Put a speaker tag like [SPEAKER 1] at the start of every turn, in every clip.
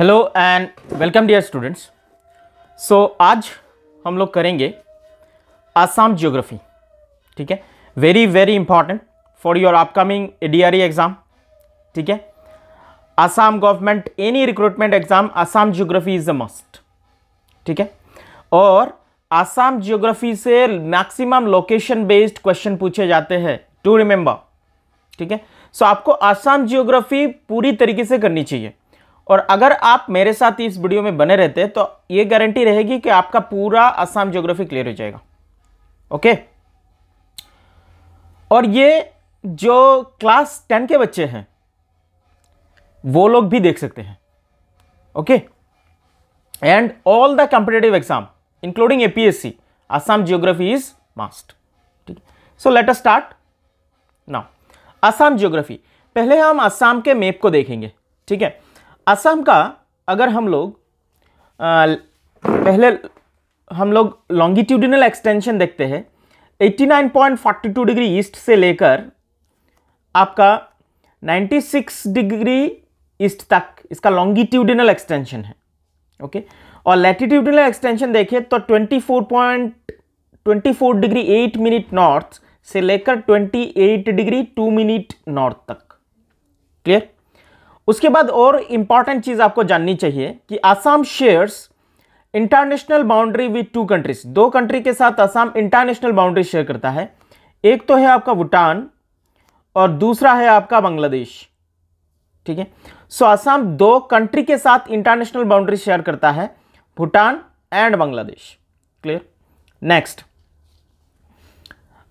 [SPEAKER 1] Hello and welcome dear students so आज हम लोग करेंगे आसाम जियोग्राफी ठीक है very very important for your upcoming the exam ठीक है Assam government any recruitment exam Assam geography is a must ठीक है और आसाम जियोग्राफी से मैक्सिमम लोकेशन बेस्ड क्वेश्चन पूछे जाते हैं टू रिमेंबर ठीक है सो so, आपको आसाम जियोग्राफी पूरी तरीके से करनी चाहिए और अगर आप मेरे साथ इस वीडियो में बने रहते तो ये गारंटी रहेगी कि आपका पूरा आसाम ज्योग्राफी क्लियर हो जाएगा ओके और ये जो क्लास टेन के बच्चे हैं वो लोग भी देख सकते हैं okay and all the competitive exam including APSC Assam geography is must ठीक so let us start now Assam geography पहले हम आसाम के मैप को देखेंगे ठीक है असम का अगर हम लोग आ, पहले हम लोग लॉन्गिट्यूडिनल एक्सटेंशन देखते हैं 89.42 डिग्री ईस्ट से लेकर आपका 96 डिग्री ईस्ट तक इसका लॉन्गिट्यूडिनल एक्सटेंशन है ओके और लैटिट्यूडिनल एक्सटेंशन देखिए तो 24.24 डिग्री 8 मिनट नॉर्थ से लेकर 28 डिग्री 2 मिनट नॉर्थ तक क्लियर उसके बाद और इंपॉर्टेंट चीज़ आपको जाननी चाहिए कि Assam shares international boundary with two countries दो कंट्री के साथ आसाम इंटरनेशनल बाउंड्री शेयर करता है एक तो है आपका भूटान और दूसरा है आपका बांग्लादेश ठीक है सो आसाम दो कंट्री के साथ इंटरनेशनल बाउंड्री शेयर करता है Bhutan and Bangladesh clear next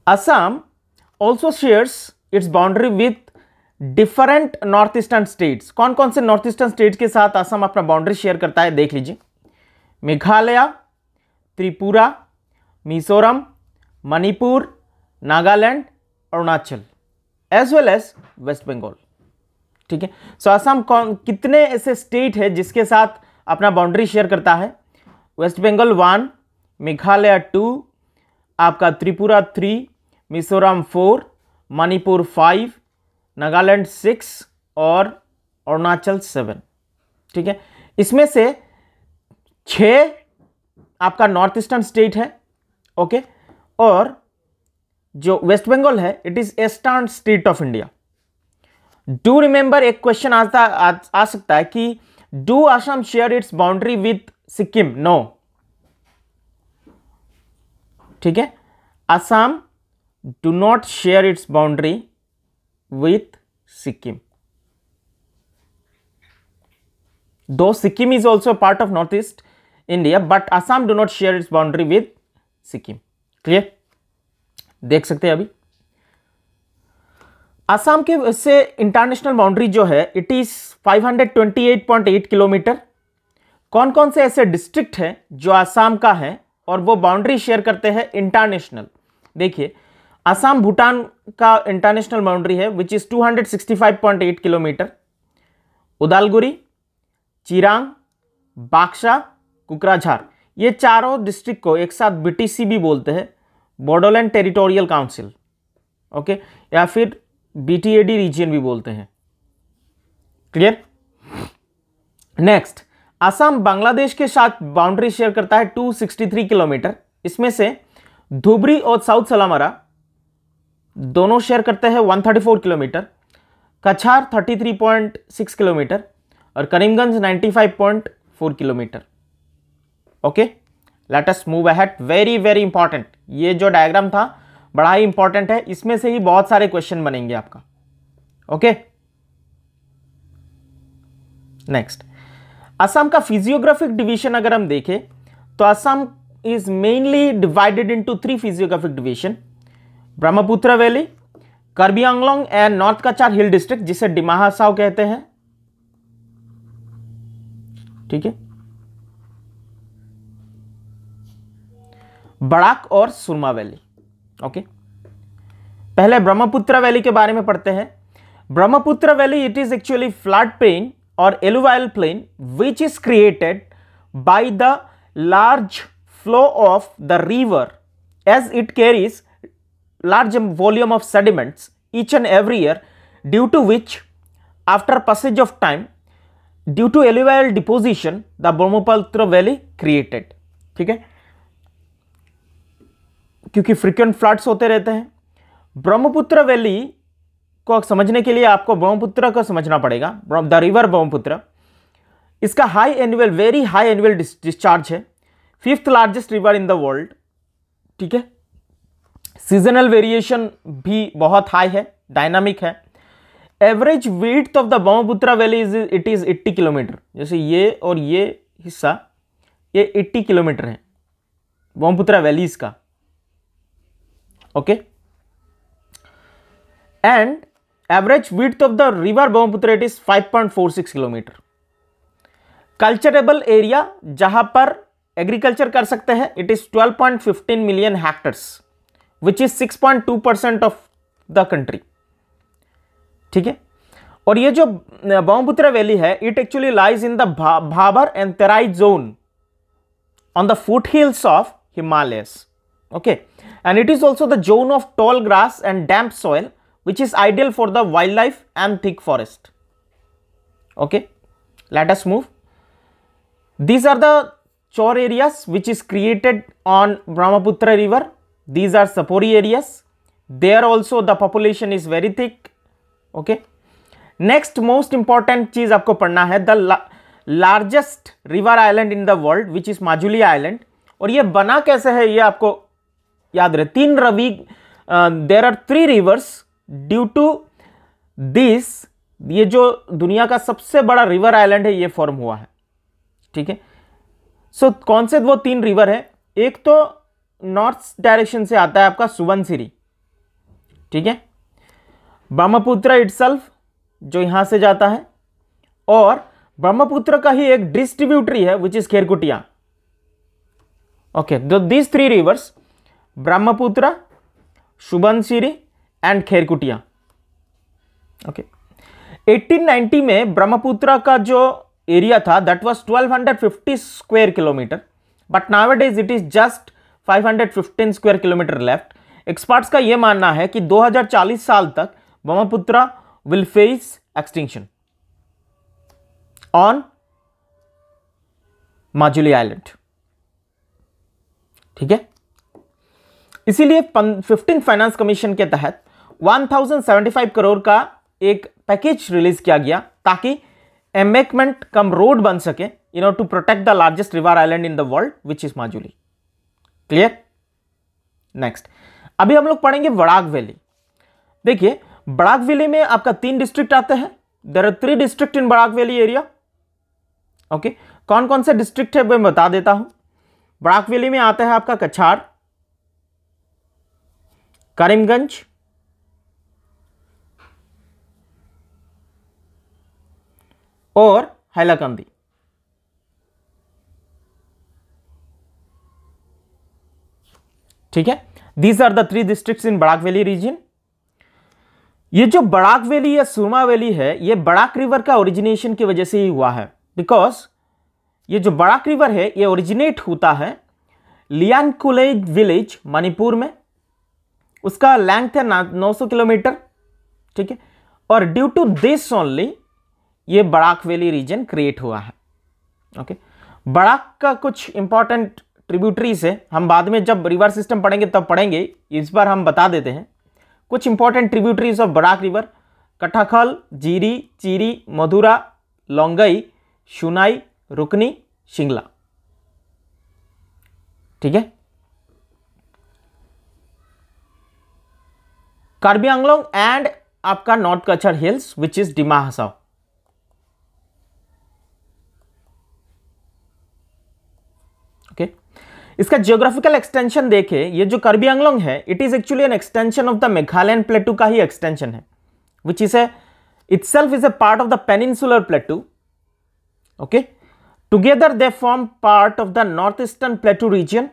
[SPEAKER 1] Assam also shares its boundary with different north eastern states कौन कौन से नॉर्थ ईस्टर्न स्टेट के साथ असम अपना बाउंड्री शेयर करता है देख लीजिए Meghalaya Tripura Mizoram Manipur Nagaland Arunachal as well as West Bengal ठीक है सो असम कौन कितने ऐसे स्टेट है जिसके साथ अपना बाउंड्री शेयर करता है West Bengal one Meghalaya two आपका Tripura three Mizoram four Manipur five Nagaland six और अरुणाचल सेवन ठीक है इसमें से छ आपका नॉर्थ ईस्टर्न स्टेट है ओके और जो वेस्ट बंगाल है it is eastern state of India do remember एक क्वेश्चन आता आ, आ सकता है कि do Assam share its boundary with Sikkim no ठीक है Assam do not share its boundary with Sikkim. Though Sikkim is also a part of northeast India, but Assam do not share its boundary with Sikkim. Clear? देख सकते हैं अभी असम के से international boundary जो है इट इज 528.8 किलोमीटर कौन कौन से ऐसे डिस्ट्रिक्ट हैं जो असम का है और वो बाउंड्री शेयर करते हैं इंटरनेशनल देखिए असम भूटान का इंटरनेशनल बाउंड्री है which is 265.8 kilometre Udalguri Chirang Baksa Kokrajhar ये चारों डिस्ट्रिक्ट को एक साथ बीटीसी भी बोलते हैं बॉडोलैंड टेरिटोरियल काउंसिल ओके या फिर बीटीएडी रीजन भी बोलते हैं क्लियर नेक्स्ट असम बांग्लादेश के साथ बाउंड्री शेयर करता है 263 किलोमीटर इसमें से धुबरी और साउथ सलामारा दोनों शेयर करते हैं 134 किलोमीटर कछार 33.6 किलोमीटर और Karimganj 95.4 kilometre okay as move ahead very very important ये जो डायग्राम था बड़ा ही इंपॉर्टेंट है इसमें से ही बहुत सारे क्वेश्चन बनेंगे आपका ओके नेक्स्ट असम का फिजियोग्राफिक डिवीजन अगर हम देखें तो Assam is mainly divided into three physiographic division Brahmaputra valley Karbi and north Cachar hill district जिसे डिमाहा साव कहते हैं ठीक है बड़ाक और सुरमा वैली ओके पहले ब्रह्मपुत्र वैली के बारे में पढ़ते हैं Brahmaputra valley it is actually flood plain और alluvial plain which is created by the large flow of the river as it carries large volume of sediments each and every year due to which after passage of time due to alluvial deposition the Brahmaputra valley created ठीक है क्योंकि frequent floods होते रहते हैं Brahmaputra valley को समझने के लिए आपको ब्रह्मपुत्र को समझना पड़ेगा द रिवर ब्रह्मपुत्र इसका high annual very high annual discharge है fifth largest river in the world ठीक है सीजनल वेरिएशन भी बहुत हाई है डायनामिक है average width of the Brahmaputra valley is it is eighty kilometre जैसे ये और ये हिस्सा ये एट्टी किलोमीटर है ब्रह्मपुत्रा वैलीज का okay and average width of the river Brahmaputra it is 5.46 kilometre culturable area जहां पर एग्रीकल्चर कर सकते हैं it is 12.15 million hectares which is 6.2 percent of the country. Okay, है और ये जो ब्रह्मपुत्र वैली है it actually lies in the Bhabar and Terai zone on the foothills and it is also the zone of tall grass and damp soil which is ideal for the wildlife and thick forest okay let us move these are the chore areas which is created on brahmaputra river these are sapori areas there also the population is very thick okay next most important चीज aapko padhna hai the largest river island in the world which is majuli island aur ye bana kaise hai ye aapko yaad rahe teen ravi uh, there are three rivers due to this ये जो दुनिया का सबसे बड़ा river island है ये form हुआ है ठीक है सो so, कौन से वो तीन रिवर है एक तो नॉर्थ डायरेक्शन से आता है आपका सुवनसिरी ठीक है ब्रह्मपुत्र इट्सल्फ जो यहां से जाता है और ब्रह्मपुत्र का ही एक डिस्ट्रीब्यूटरी है विच इज खेरकुटिया ओके दो this three rivers Brahmaputra Subansiri and Kherkutia okay okay. 1890 में ब्रह्मपुत्र का जो एरिया था that was 1250 square kilometre but nowadays it is just 515 square kilometre left experts का यह मानना है कि 2040 साल तक Brahmaputra will face extinction on Majuli island ठीक है इसीलिए फिफ्टीन फाइनेंस कमीशन के तहत 1075 करोड़ का एक पैकेज रिलीज किया गया ताकि एमेकमेंट कम रोड बन सके in no to protect the largest river island in the world which is Majuli clear next अभी हम लोग पढ़ेंगे वड़ाग वैली देखिए बड़ाक वैली में आपका तीन डिस्ट्रिक्ट आते हैं there are three district in Barak valley area okay कौन कौन से डिस्ट्रिक्ट है मैं बता देता हूं बड़ाक वैली में आता है आपका कछार करीमगंज और हैलाकंदी ठीक है these are the three district in Barak valley region ये जो बड़ाक वैली या सुरमा वैली है ये बड़ाक रिवर का ओरिजिनेशन की वजह से ही हुआ है बिकॉज ये जो बड़ाक रिवर है ये ओरिजिनेट होता है लियानकुलेज विलेज मणिपुर में उसका लेंथ है नौ सौ किलोमीटर ठीक है और ड्यू टू दिस ओनली ये बड़ाक वैली रीजन क्रिएट हुआ है ओके बड़ाक का कुछ इंपॉर्टेंट ट्रिब्यूटरीज है हम बाद में जब रिवर सिस्टम पढ़ेंगे तब पढ़ेंगे इस बार हम बता देते हैं कुछ important tributaries of Barak river Katakhal Jiri Chiri Madhura Longai Sonai Rukni Singla ठीक है कार्बी आंगलोंग एंड आपका north Cachar hills which is Dima Hasao इसका जियोग्राफिकल एक्सटेंशन देखें ये जो कर्बी अंगलोंग है it is actually an extension of the Meghalaya plateau का ही एक्सटेंशन है which is a itself is a part of the peninsular plateau okay together they form part of the north eastern plateau region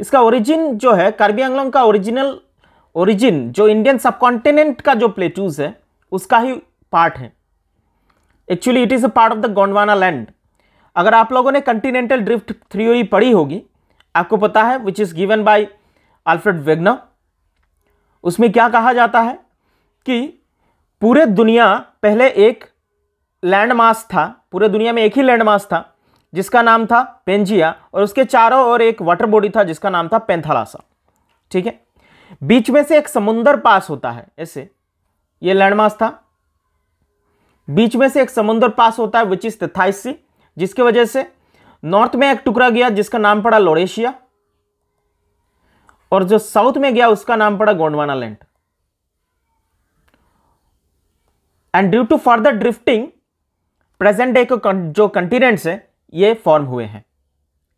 [SPEAKER 1] इसका origin जो है कार्बी अंगलोंग का original origin जो Indian subcontinent का जो प्लेटूज है उसका ही पार्ट है actually it is a part of the Gondwana land अगर आप लोगों ने कंटिनेंटल ड्रिफ्ट थ्योरी पढ़ी होगी आपको पता है which is given by Alfred वेगना उसमें क्या कहा जाता है कि पूरे दुनिया पहले एक लैंड मास था पूरे दुनिया में एक ही लैंड मास था जिसका नाम था पेंजिया और उसके चारों ओर एक वाटर बॉडी था जिसका नाम था पेंथालासा ठीक है बीच में से एक समुंदर पास होता है ऐसे ये लैंडमास था बीच में से एक समुंदर पास होता है विच इज थाइसी जिसके वजह से नॉर्थ में एक टुकड़ा गया जिसका नाम पड़ा लोरेशिया और जो साउथ में गया उसका नाम पड़ा Gondwana land and due to further drifting present day को जो कंटिनेंट्स है ये फॉर्म हुए हैं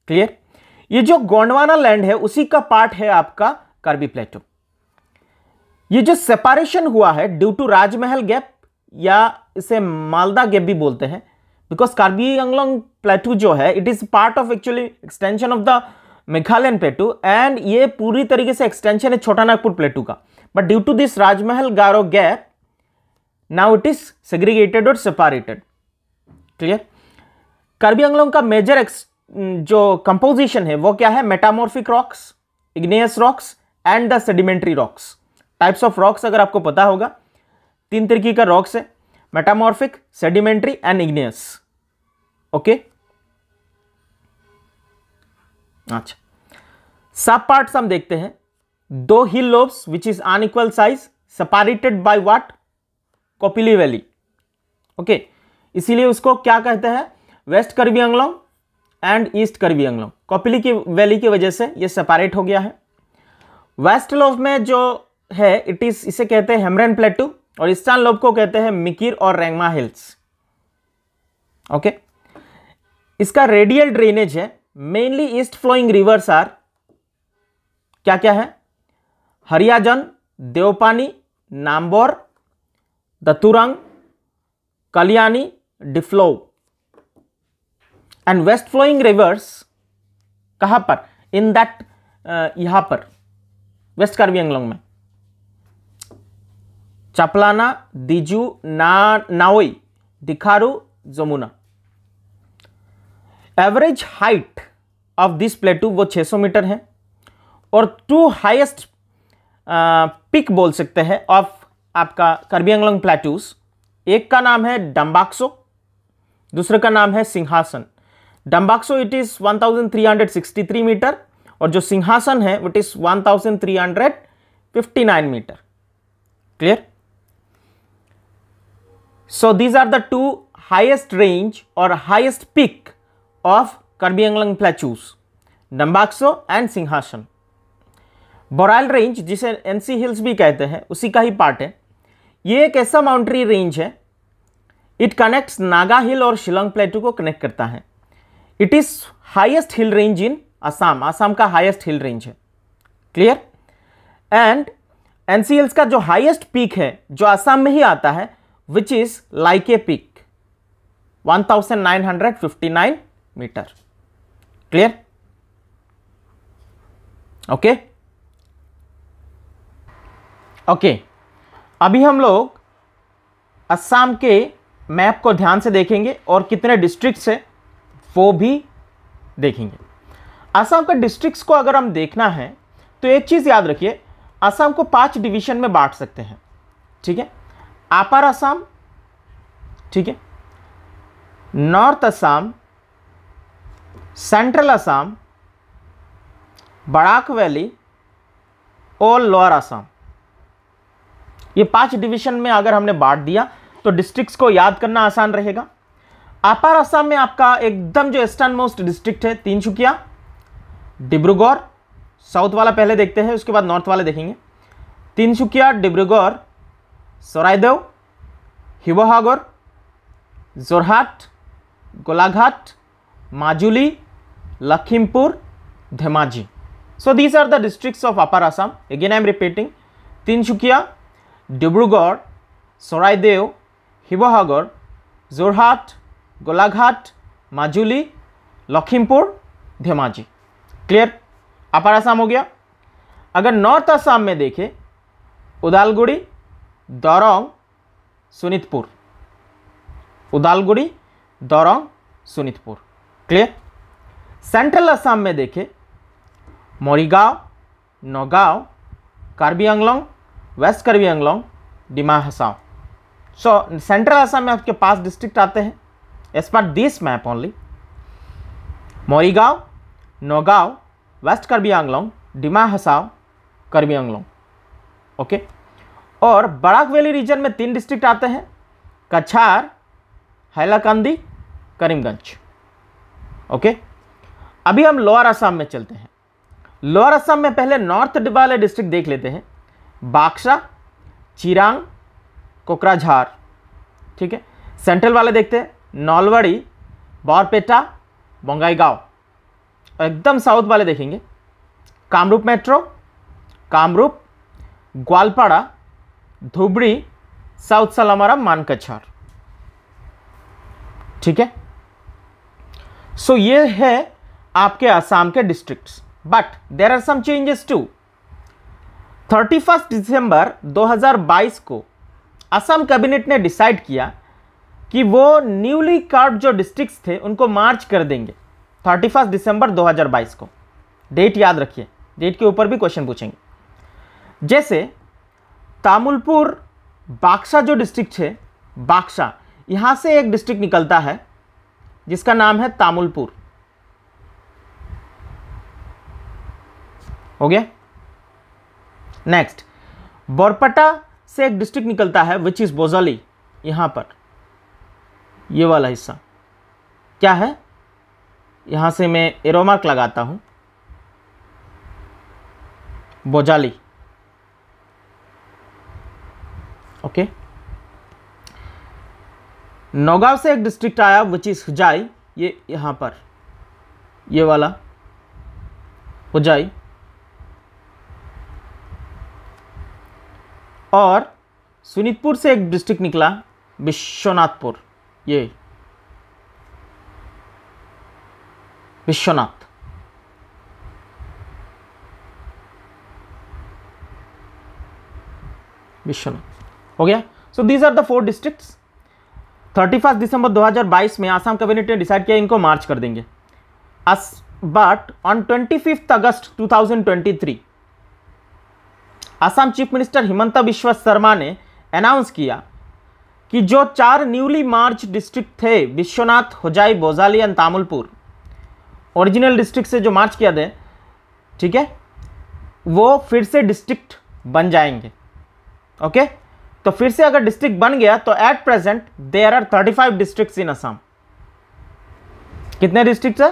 [SPEAKER 1] क्लियर ये जो गोंडवाना लैंड है उसी का पार्ट है आपका कार्बी प्लेटो ये जो सेपरेशन हुआ है ड्यू टू राजमहल गैप या इसे मालदा गैप भी बोलते हैं बिकॉज कार्बी अंगलोंग प्लेटू जो है it is part of actually extension of the Meghalayan plateau and ये पूरी तरीके से एक्सटेंशन है छोटा नागपुर प्लेटू का but due to this Rajmahal Garo gap now it is segregated और सेपारेटेड क्लियर कार्बी अंगलोंग का मेजर mm, जो कंपोजिशन है वो क्या है metamorphic rocks igneous rocks and the sedimentary rocks types of rocks अगर आपको पता होगा तीन तरीके का रॉक्स है metamorphic sedimentary and igneous okay अच्छा सब पार्ट्स हम देखते हैं दो hill lobes which is unequal size separated by what Kopili valley okay इसीलिए उसको क्या कहते हैं वेस्ट करबी अंगलोंग एंड ईस्ट करबी अंगलोंग कोपिली की वैली की वजह से ये सेपारेट हो गया है वेस्ट लोब में जो है इट इज इसे कहते हैं हेमरन प्लेटू और ईस्टर्न लोब को कहते हैं मिकिर और रेंगमा हिल्स ओके okay? इसका रेडियल ड्रेनेज है mainly east flowing rivers are क्या क्या है Hariajan Deopani Nambor Daturang Kalyani Diphlu and west flowing rivers कहां पर इन दैट यहां पर वेस्ट कार्बी में चपलाना दीजू ना Nawai Dikharu Jamuna average height of this plateau वो 600 मीटर है और टू हाईएस्ट पिक बोल सकते हैं ऑफ आपका करबी एंगलोंग प्लेटूस एक का नाम है डम्बाक्सो दूसरे का नाम है सिंहासन डम्बाक्सो इट इज़ 1363 मीटर और जो सिंहासन है it is 1359 metre clear so these are the two highest range और highest peak of Karbi Anglang Plateaus, Nambakso and Singhasan. Borail range जिसे एनसी हिल्स भी कहते हैं उसी का ही पार्ट है ये एक ऐसा माउंट्री रेंज है इट कनेक्ट्स नागा हिल और शिलोंग प्लेटू को कनेक्ट करता है it is highest hill range in Assam Assam का हाईएस्ट हिल रेंज है क्लियर एंड एनसीएल्स का जो हाईएस्ट पीक है जो असम में ही आता है which is Laike peak 1959 metre clear okay okay अभी हम लोग असम के मैप को ध्यान से देखेंगे और कितने डिस्ट्रिक्ट्स है वो भी देखेंगे असम का डिस्ट्रिक्ट्स को अगर हम देखना है तो एक चीज़ याद रखिए असम को पांच डिवीजन में बांट सकते हैं ठीक है अपर असम ठीक है north Assam central Assam Barak valley और लोअर असम ये पांच डिवीजन में अगर हमने बांट दिया तो डिस्ट्रिक्ट्स को याद करना आसान रहेगा अपर असम में आपका एकदम जो ईस्टर्न मोस्ट डिस्ट्रिक्ट है तीन चुकिया डिब्रूगढ़ साउथ वाला पहले देखते हैं उसके बाद नॉर्थ वाले देखेंगे Tinsukia Charaideo Sivasagar Jorhat Golaghat Majuli, Lakhimpur, Dhemaji. So these are the districts of Upper Assam. Again I am repeating. Tinsukia, Dibrugarh, Soraidev, Hibahagar, Zorhat, Golaghat, Majuli, Lakhimpur, Dhemaji. Clear upper Assam हो गया अगर नॉर्थ आसाम में देखें उदालगुड़ी दौरोंग सुनितपुर उदालगुड़ी दौरोंग सुनितपुर क्लियर सेंट्रल असम में देखें Morigaon Nagaon Karbi Anglong waste Karbi Anglong Dima Hasao so central Assam में आपके पास डिस्ट्रिक्ट आते हैं as per this map only Morigaon Nagaon West Karbi Anglong Dima Hasao Karbi Anglong okay और बड़ाक वैली रीजन में तीन डिस्ट्रिक्ट आते हैं कछार हैलाकंदी करीमगंज ओके अभी हम लोअर आसाम में चलते हैं लोअर आसाम में पहले नॉर्थ वाले डिस्ट्रिक्ट देख लेते हैं बाक्सा चिरांग कोकराझार ठीक है सेंट्रल वाले देखते हैं नॉलवाड़ी बारपेटा बंगाईगांव और एकदम साउथ वाले देखेंगे कामरूप मेट्रो कामरूप ग्वालपाड़ा धुबड़ी साउथ सलामारा मानकछार ठीक है सो ये है आपके आसाम के districts but there are some changes to thirty first December 2022 को असम कैबिनेट ने डिसाइड किया कि वो न्यूली कार्ड जो डिस्ट्रिक्ट्स थे उनको मार्च कर देंगे थर्टी फर्स्ट दिसंबर 2022 को डेट याद रखिए डेट के ऊपर भी क्वेश्चन पूछेंगे जैसे तामुलपुर बाक्सा जो डिस्ट्रिक्ट है बाक्सा यहाँ से एक डिस्ट्रिक्ट निकलता है जिसका नाम है तामुलपुर हो गया नेक्स्ट बोरपटा से एक डिस्ट्रिक्ट निकलता है विच इज़ बोजाली यहां पर ये वाला हिस्सा क्या है यहां से मैं एरोमार्क लगाता हूं बोजाली ओके okay. नौगांव से एक डिस्ट्रिक्ट आया विच इज़ हुजाई ये यहाँ पर ये वाला हुजाई और सुनीतपुर से एक डिस्ट्रिक्ट निकला विश्वनाथपुर ये विश्वनाथ विश्वनाथ हो गया so these are the four districts thirty first December 2022 में आसाम कैबिनेट ने डिसाइड किया इनको मार्च कर देंगे but on twenty fifth August three Assam chief minister Himanta Biswa Sarma ने अनाउंस किया कि जो चार न्यूली मार्च डिस्ट्रिक्ट थे Biswanath Hojai Bajali and Tamulpur original district से जो मार्च किया थे ठीक है वो फिर से डिस्ट्रिक्ट बन जाएंगे ओके okay? तो फिर से अगर डिस्ट्रिक्ट बन गया तो at present there are thirty five district in Assam कितने डिस्ट्रिक्ट है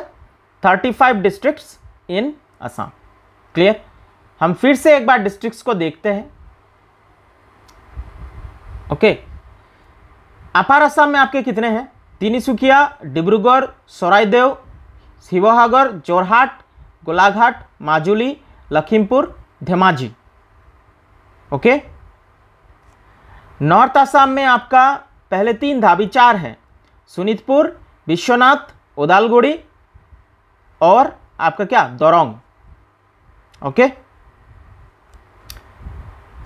[SPEAKER 1] thirty five district in Assam clear हम फिर से एक बार डिस्ट्रिक्ट को देखते हैं ओके अपार असम में आपके कितने हैं तिनिसुकिया डिब्रूगढ़ सरायदेव शिवहागर जोरहाट गोलाघाट माजुली लखीमपुर धेमाजी ओके नॉर्थ आसाम में आपका पहले तीन धाबी चार हैं सुनीतपुर विश्वनाथ उदालगुड़ी और आपका क्या दोरोंग ओके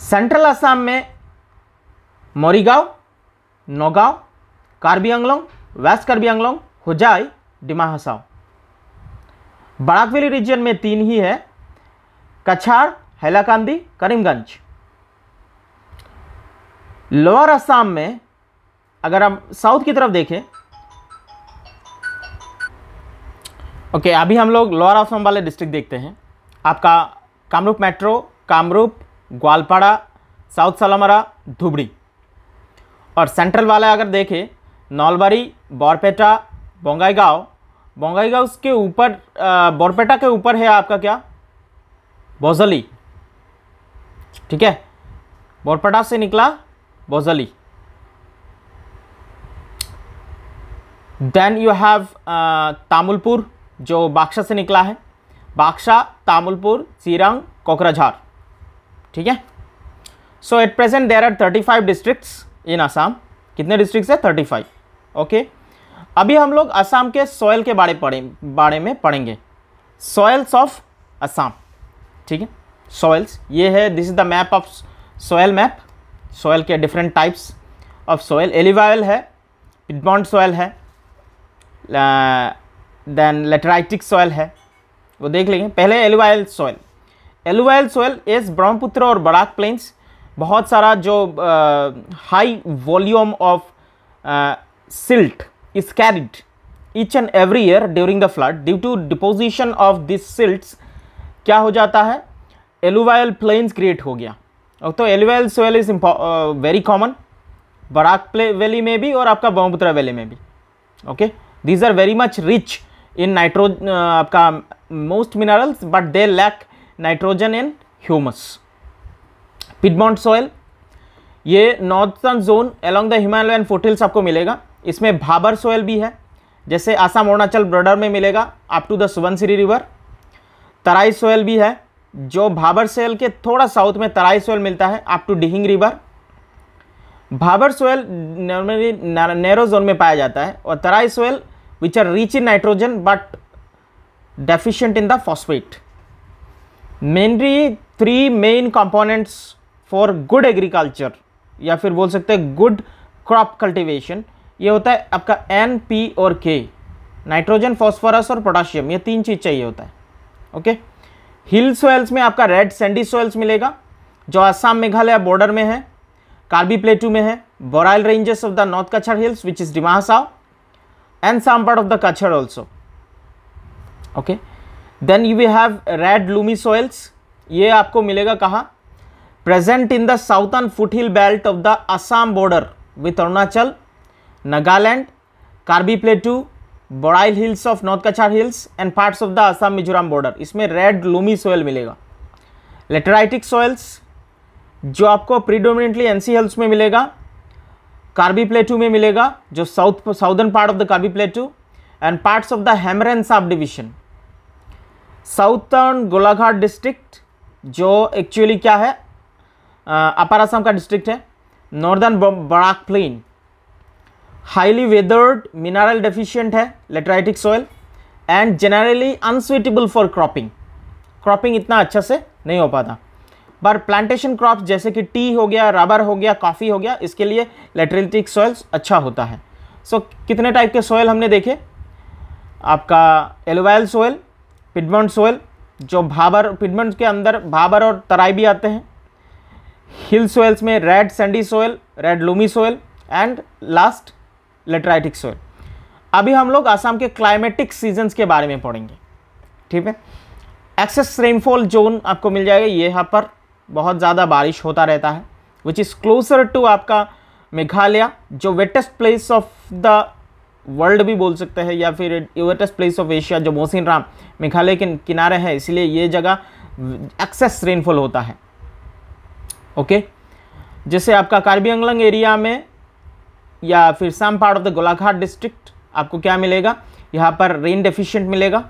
[SPEAKER 1] सेंट्रल आसाम में मोरीगांव नौगांव कार्बी आंगलोंग वेस्ट कार्बी आंगलोंग हुजाई डिमा बड़ाकवेली रीजन में तीन ही है कछार हैलाकांदी करीमगंज लोअर असम में अगर आप साउथ की तरफ देखें ओके अभी हम लोग लोअर असम वाले डिस्ट्रिक्ट देखते हैं आपका कामरूप मेट्रो कामरूप ग्वालपाड़ा साउथ सलमरा धुबड़ी और सेंट्रल वाला अगर देखें नौलबारी गाँव बोंगाईगांव बोंगाईगांव उसके ऊपर बोरपेटा के ऊपर है आपका क्या बोजली ठीक है बोरपेटा से निकला Bozali. Then you have Tamulpur जो बाक्सा से निकला है बाक्सा तामुलपुर सीरंग कोकराझार ठीक है so at present there are thirty five district in Assam कितने डिस्ट्रिक्ट है थर्टी फाइव ओके अभी हम लोग आसाम के सॉयल के बारे पढ़े बारे में पढ़ेंगे सॉयल्स ऑफ आसाम ठीक है सॉयल्स ये है this is the map of soil map soil के different types of soil alluvial है पिटबॉन्ड सॉयल है देन लेटराइटिक सॉयल है वो देख लेंगे पहले एलिवाइल सॉयल एलुवाइल सॉयल इस ब्रह्मपुत्र और बड़ाक प्लेन्स बहुत सारा जो high volume of silt is carried each and every year during the flood due to deposition of this silt क्या हो जाता है एलुवाइल प्लेन्स क्रिएट हो गया Oh, तो alluvial soil is very common Barak प्ले वैली में भी और आपका ब्रह्मपुत्रा वैली में भी okay these are very much rich in नाइट्रो आपका most minerals but they lack nitrogen in humus piedmont soil ये northern zone along the Himalayan foothills आपको मिलेगा इसमें भाबर सोयल भी है जैसे आसाम अरुणाचल बॉर्डर में मिलेगा up to the Subansiri river Terai soil भी है जो भाबर सोयल के थोड़ा साउथ में तराई सोयल मिलता है up to Dihing river Bhabar soil normally narrow zone में पाया जाता है और Terai soil which are rich in nitrogen but deficient in the phosphate mainly three main components for good agriculture या फिर बोल सकते हैं गुड क्रॉप कल्टिवेशन ये होता है आपका एन पी और के नाइट्रोजन फॉस्फोरस और पोटाशियम ये तीन चीज़ चाहिए होता है ओके okay? हिल सोयल्स में आपका रेड सैंडी सोइल्स मिलेगा जो आसाम मेघालय बॉर्डर में है कार्बी प्लेटू में है Barail ranges of the north Cachar hills which is Dima and साम part of the the also okay then you we have red loamy soils ये आपको मिलेगा कहाँ present in the southern foothill belt of the Assam border with Arunachal Nagaland Karbi plateau Barail hills of north Cachar hills and parts of the Assam Mizoram border इसमें red loamy soil मिलेगा lateritic soils जो आपको predominantly N hills में मिलेगा कार्बी प्लेटू में मिलेगा जो south southern part of the Karbi plateau and parts of the Hamren subdivision southern Golaghat district जो एक्चुअली क्या है अपर असम का डिस्ट्रिक्ट है northern Barak plain highly weathered mineral deficient है lateritic soil and generally unsuitable for cropping cropping इतना अच्छा से नहीं हो पाता पर प्लांटेशन क्रॉप जैसे कि टी हो गया रबर हो गया कॉफ़ी हो गया इसके लिए लेटरेटिक सॉइल्स अच्छा होता है सो so, कितने टाइप के सॉइल हमने देखे आपका एलोवाइल सॉइल पिडमंड सॉइल जो भाबर पिडमंड के अंदर भाबर और तराई भी आते हैं हिल सॉइल्स में red sandy soil red loamy soil and last lateritic soil अभी हम लोग आसाम के क्लाइमेटिक सीजन के बारे में पढ़ेंगे ठीक है एक्सेस रेनफॉल जोन आपको मिल जाएगा ये यहाँ पर बहुत ज़्यादा बारिश होता रहता है विच इज़ क्लोजर टू आपका मेघालय जो wettest place of the world भी बोल सकते हैं या फिर वेटेस्ट प्लेस ऑफ एशिया जो मोहसिन राम मेघालय के किनारे है इसलिए ये जगह एक्सेस रेनफॉल होता है ओके जैसे आपका कार्बी आंगलंग एरिया में या फिर some part of the Golaghat district आपको क्या मिलेगा यहाँ पर रेन डेफिशिएंट मिलेगा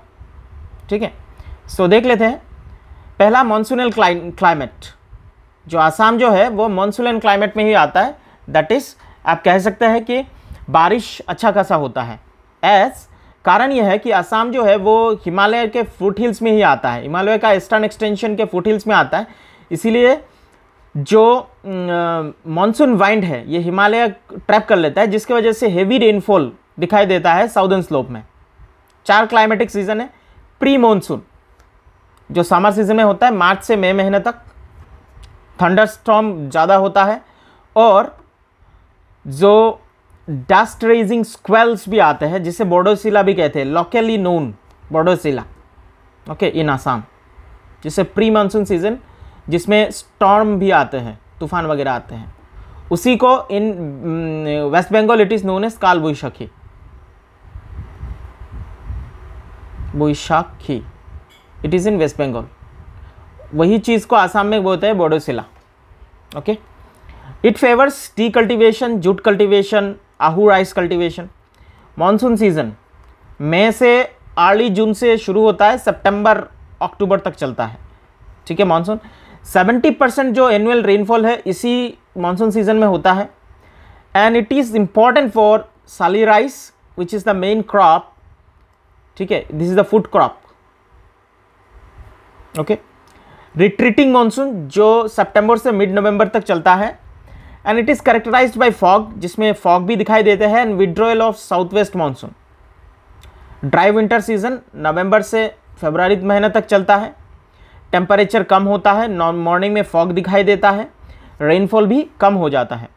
[SPEAKER 1] ठीक है सो देख लेते हैं पहला मानसून क्लाइमेट जो आसाम जो है वो मानसून क्लाइमेट में ही आता है दैट इज़ आप कह सकते हैं कि बारिश अच्छा खासा होता है एस कारण यह है कि आसाम जो है वो हिमालय के फुट हिल्स में ही आता है हिमालय का ईस्टर्न एक्सटेंशन के फुट हिल्स में आता है इसीलिए जो मानसून वाइंड है ये हिमालय ट्रैप कर लेता है जिसकी वजह से हेवी रेनफॉल दिखाई देता है साउदर्न स्लोप में चार क्लाइमेटिक सीजन है प्री मानसून जो समर सीजन में होता है मार्च से मई महीने तक थंडर स्टॉम ज़्यादा होता है और जो डस्ट रेजिंग स्क्वेल्स भी आते हैं जिसे बोडोसिला भी कहते हैं locally known Bordoisila okay in Assam जिसे प्री मानसून सीजन जिसमें स्टॉर्म भी आते हैं तूफान वगैरह आते हैं उसी को in west Bengal it is known as Kal Baishakhi Baishakhi it is in west Bengal वही चीज़ को आसाम में बोलते हैं Bordoisila okay it favours tea cultivation jute cultivation ahu rice cultivation monsoon season May से अर्ली जून से शुरू होता है सितंबर अक्टूबर तक चलता है ठीक है मानसून सेवेंटी परसेंट जो एनुअल रेनफॉल है इसी मानसून सीजन में होता है and it is important for sali rice which is the main crop ठीक है this is the food crop okay retreating monsoon जो सितंबर से मिड नवंबर तक चलता है and it is characterise by fog जिसमें फॉग भी दिखाई देते हैं and withdrawal of south west monsoon dry winter season नवंबर से फेबर महीने तक चलता है टेम्परेचर कम होता है मॉर्निंग में फॉग दिखाई देता है रेनफॉल भी कम हो जाता है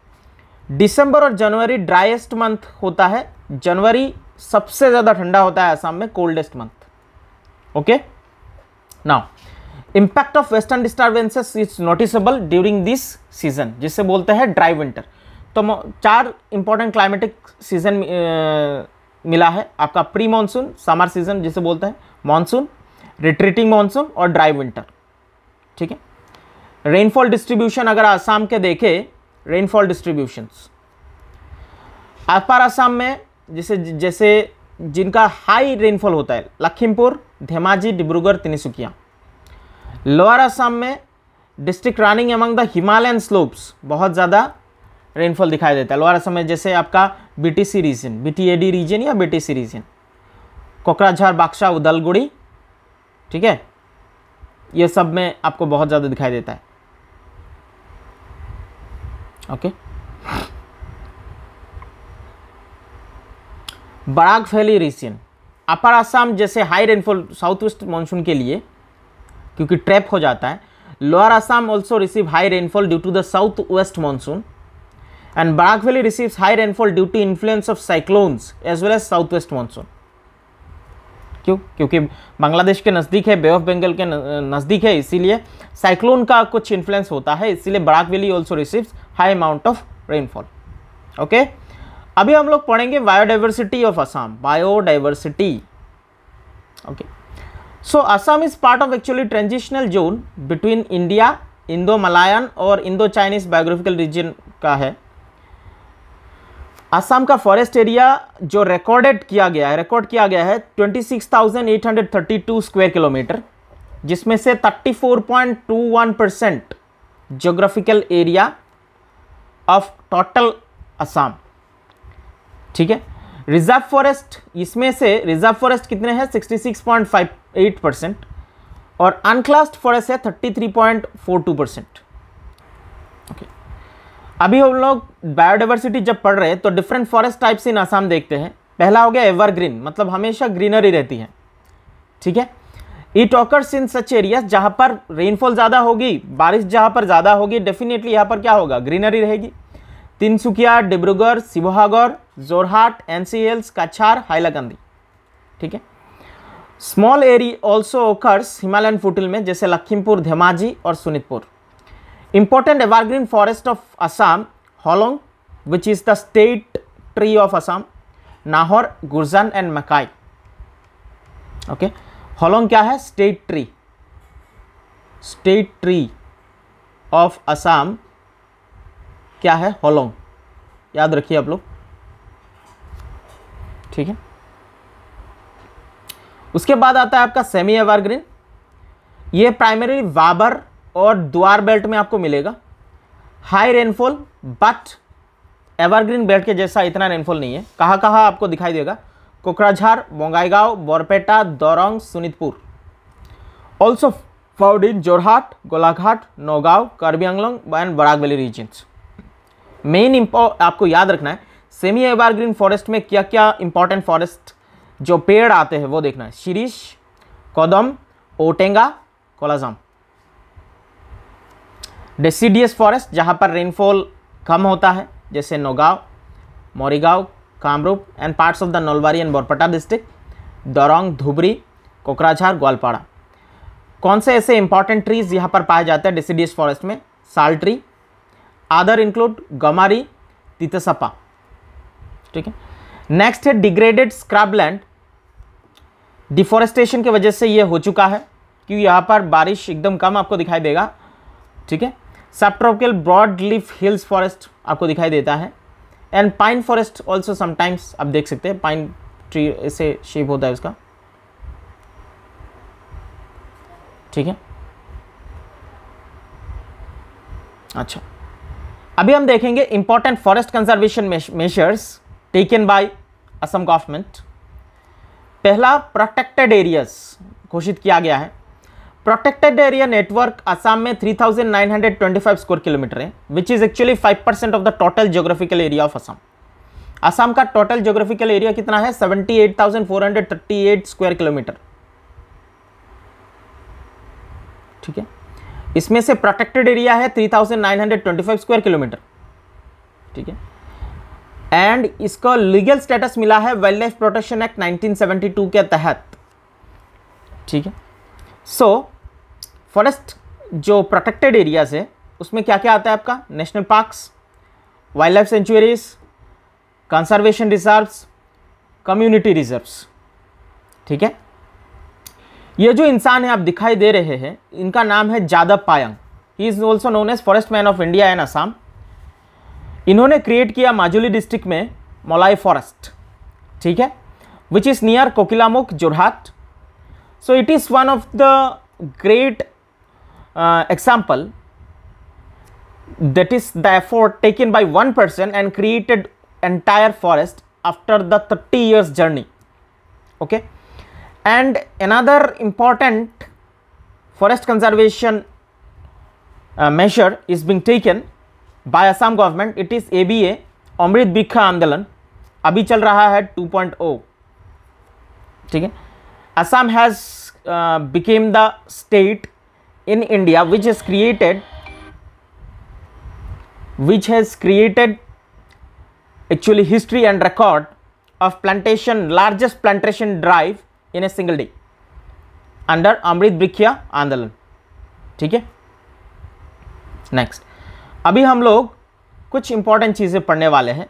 [SPEAKER 1] दिसंबर और जनवरी ड्राइस्ट मंथ होता है जनवरी सबसे ज़्यादा ठंडा होता है आसाम में coldest month okay now impact of western disturbances is noticeable during this season जिसे बोलते हैं ड्राई विंटर तो चार इंपॉर्टेंट क्लाइमेटिक सीजन मिला है आपका प्री मानसून समर सीजन जिसे बोलते हैं मानसून रिट्रीटिंग मानसून और ड्राई विंटर ठीक है रेनफॉल डिस्ट्रीब्यूशन अगर आसाम के देखें रेनफॉल डिस्ट्रीब्यूशंस अपर आसाम में जैसे जैसे जिनका हाई रेनफॉल होता है लखीमपुर धेमाजी डिब्रूगढ़ तिनसुकिया लोअर आसाम में district running among the Himalayan slopes बहुत ज़्यादा रेनफॉल दिखाई देता है लोअर आसाम में जैसे आपका बीटीसी रीजन बीटीएडी रीजन या बीटीसी रीजन कोकराझार बाक्सा उदलगुड़ी ठीक है ये सब में आपको बहुत ज़्यादा दिखाई देता है ओके बराग फैली रीसियन अपर आसाम जैसे high rainfall south west monsoon के लिए क्योंकि ट्रैप हो जाता है lower Assam also receive high rainfall due to the south west monsoon and Barak valley receives high rainfall due to influence of cyclones as well as south west monsoon क्यों क्योंकि बांग्लादेश के नज़दीक है बे ऑफ बंगाल के नज़दीक है इसीलिए साइक्लोन का कुछ इन्फ्लुएंस होता है इसीलिए Barak valley also receives high amount of rainfall okay अभी हम लोग पढ़ेंगे biodiversity of Assam biodiversity okay so Assam is part of actually transitional zone between India Indo Malayan और इंडो चाइनीज बायोग्राफिकल रीजन का है असम का फॉरेस्ट एरिया जो रिकॉर्डेड किया गया है रिकॉर्ड किया गया है 26,832 स्क्वायर किलोमीटर जिसमें से 34.21 percent geographical area of total Assam ठीक है रिजर्व फॉरेस्ट इसमें से रिजर्व फॉरेस्ट कितने हैं 66.58 परसेंट और अनक्लास्ड फॉरेस्ट है 33.42 परसेंट अभी हम लोग बायोडाइवर्सिटी जब पढ़ रहे हैं तो different forest types in Assam देखते हैं पहला हो गया एवरग्रीन मतलब हमेशा ग्रीनरी रहती है ठीक है it occurs in such area जहाँ पर रेनफॉल ज़्यादा होगी बारिश जहाँ पर ज़्यादा होगी डेफिनेटली यहाँ पर क्या होगा ग्रीनरी रहेगी Tinsukia Dibrugarh Sivasagar Jorhat N C hills Cachar Hailakandi ठीक है small area also occurs Himalayan foothill में जैसे लखीमपुर धेमाजी और सुनितपुर Important evergreen forest of Assam, Holong, which is the state tree of Assam, Nahor, Gurzan and makai Okay. Holong kya hai state tree. State tree of Assam क्या है होलोंग याद रखिए आप लोग ठीक है उसके बाद आता है आपका सेमी एवरग्रीन ये प्राइमरी वाबर और द्वार बेल्ट में आपको मिलेगा high rainfall but evergreen belt के जैसा इतना रेनफॉल नहीं है कहाँ कहाँ आपको दिखाई देगा Kokrajhar Bongaigaon Barpeta Darrang Sonitpur also found in Jorhat Golaghat Nagaon Karbi Anglong and Barak valley regions मेन आपको याद रखना है सेमी एवरग्रीन फॉरेस्ट में क्या क्या इंपॉर्टेंट फॉरेस्ट जो पेड़ आते हैं वो देखना है शीरीश कदम ओटेंगा कोलाजाम डेसीडियस फॉरेस्ट जहाँ पर रेनफॉल कम होता है जैसे Nagaon Morigaon Kamrup and parts of the Nalbari and Barpeta district Darrang Dhubri Kokrajhar Goalpara कौन से ऐसे इंपॉर्टेंट ट्रीज़ यहाँ पर पाए जाते हैं डेसीडियस फॉरेस्ट में साल ट्री आदर इंक्लूड गमारी तितसपा ठीक है नेक्स्ट है डिग्रेडेड स्क्रब लैंड डिफॉरेस्टेशन की वजह से ये हो चुका है क्योंकि यहाँ पर बारिश एकदम कम आपको दिखाई देगा ठीक है subtropical broad leaf hills forest आपको दिखाई देता है and pine forest also sometimes आप देख सकते हैं पाइन ट्री ऐसे शेप होता है उसका ठीक है अच्छा अभी हम देखेंगे important forest conservation measures taken by Assam government पहला प्रोटेक्टेड एरियाज घोषित किया गया है प्रोटेक्टेड एरिया नेटवर्क असम में 3,925 स्क्वायर किलोमीटर है which is actually 5 percent of the total geographical area of Assam Assam का टोटल जोग्राफिकल एरिया कितना है 78,438 स्क्वायर किलोमीटर ठीक है इसमें से प्रोटेक्टेड एरिया है 3,925 स्क्वायर किलोमीटर ठीक है एंड इसका लीगल स्टेटस मिला है wild wildlife protection act nineteen के तहत ठीक है सो so, फॉरेस्ट जो प्रोटेक्टेड एरियाज़ है उसमें क्या क्या आता है आपका national parks wildlife sanctuaries conservation reserves community reserves ठीक है ये जो इंसान है आप दिखाई दे रहे हैं इनका नाम है Jadav Payeng he is also known as forest man of India and Assam इन्होंने क्रिएट किया माजुली डिस्ट्रिक्ट में मोलाई फॉरेस्ट ठीक है which is near Kokilamukh Jorhat so it is one of the great uh, example that is the effort taken by one person and created entire forest after the 30 years journey okay and another important forest conservation uh, measure is being taken by assam government it is aba amrit bikha andolan abhi chal raha hai 2.0 theek assam has uh, became the state in India which has created which has created actually history and record of plantation largest plantation drive in a single day under Amrit Brikshya Andolan ठीक है next अभी हम लोग कुछ important चीज़ें पढ़ने वाले हैं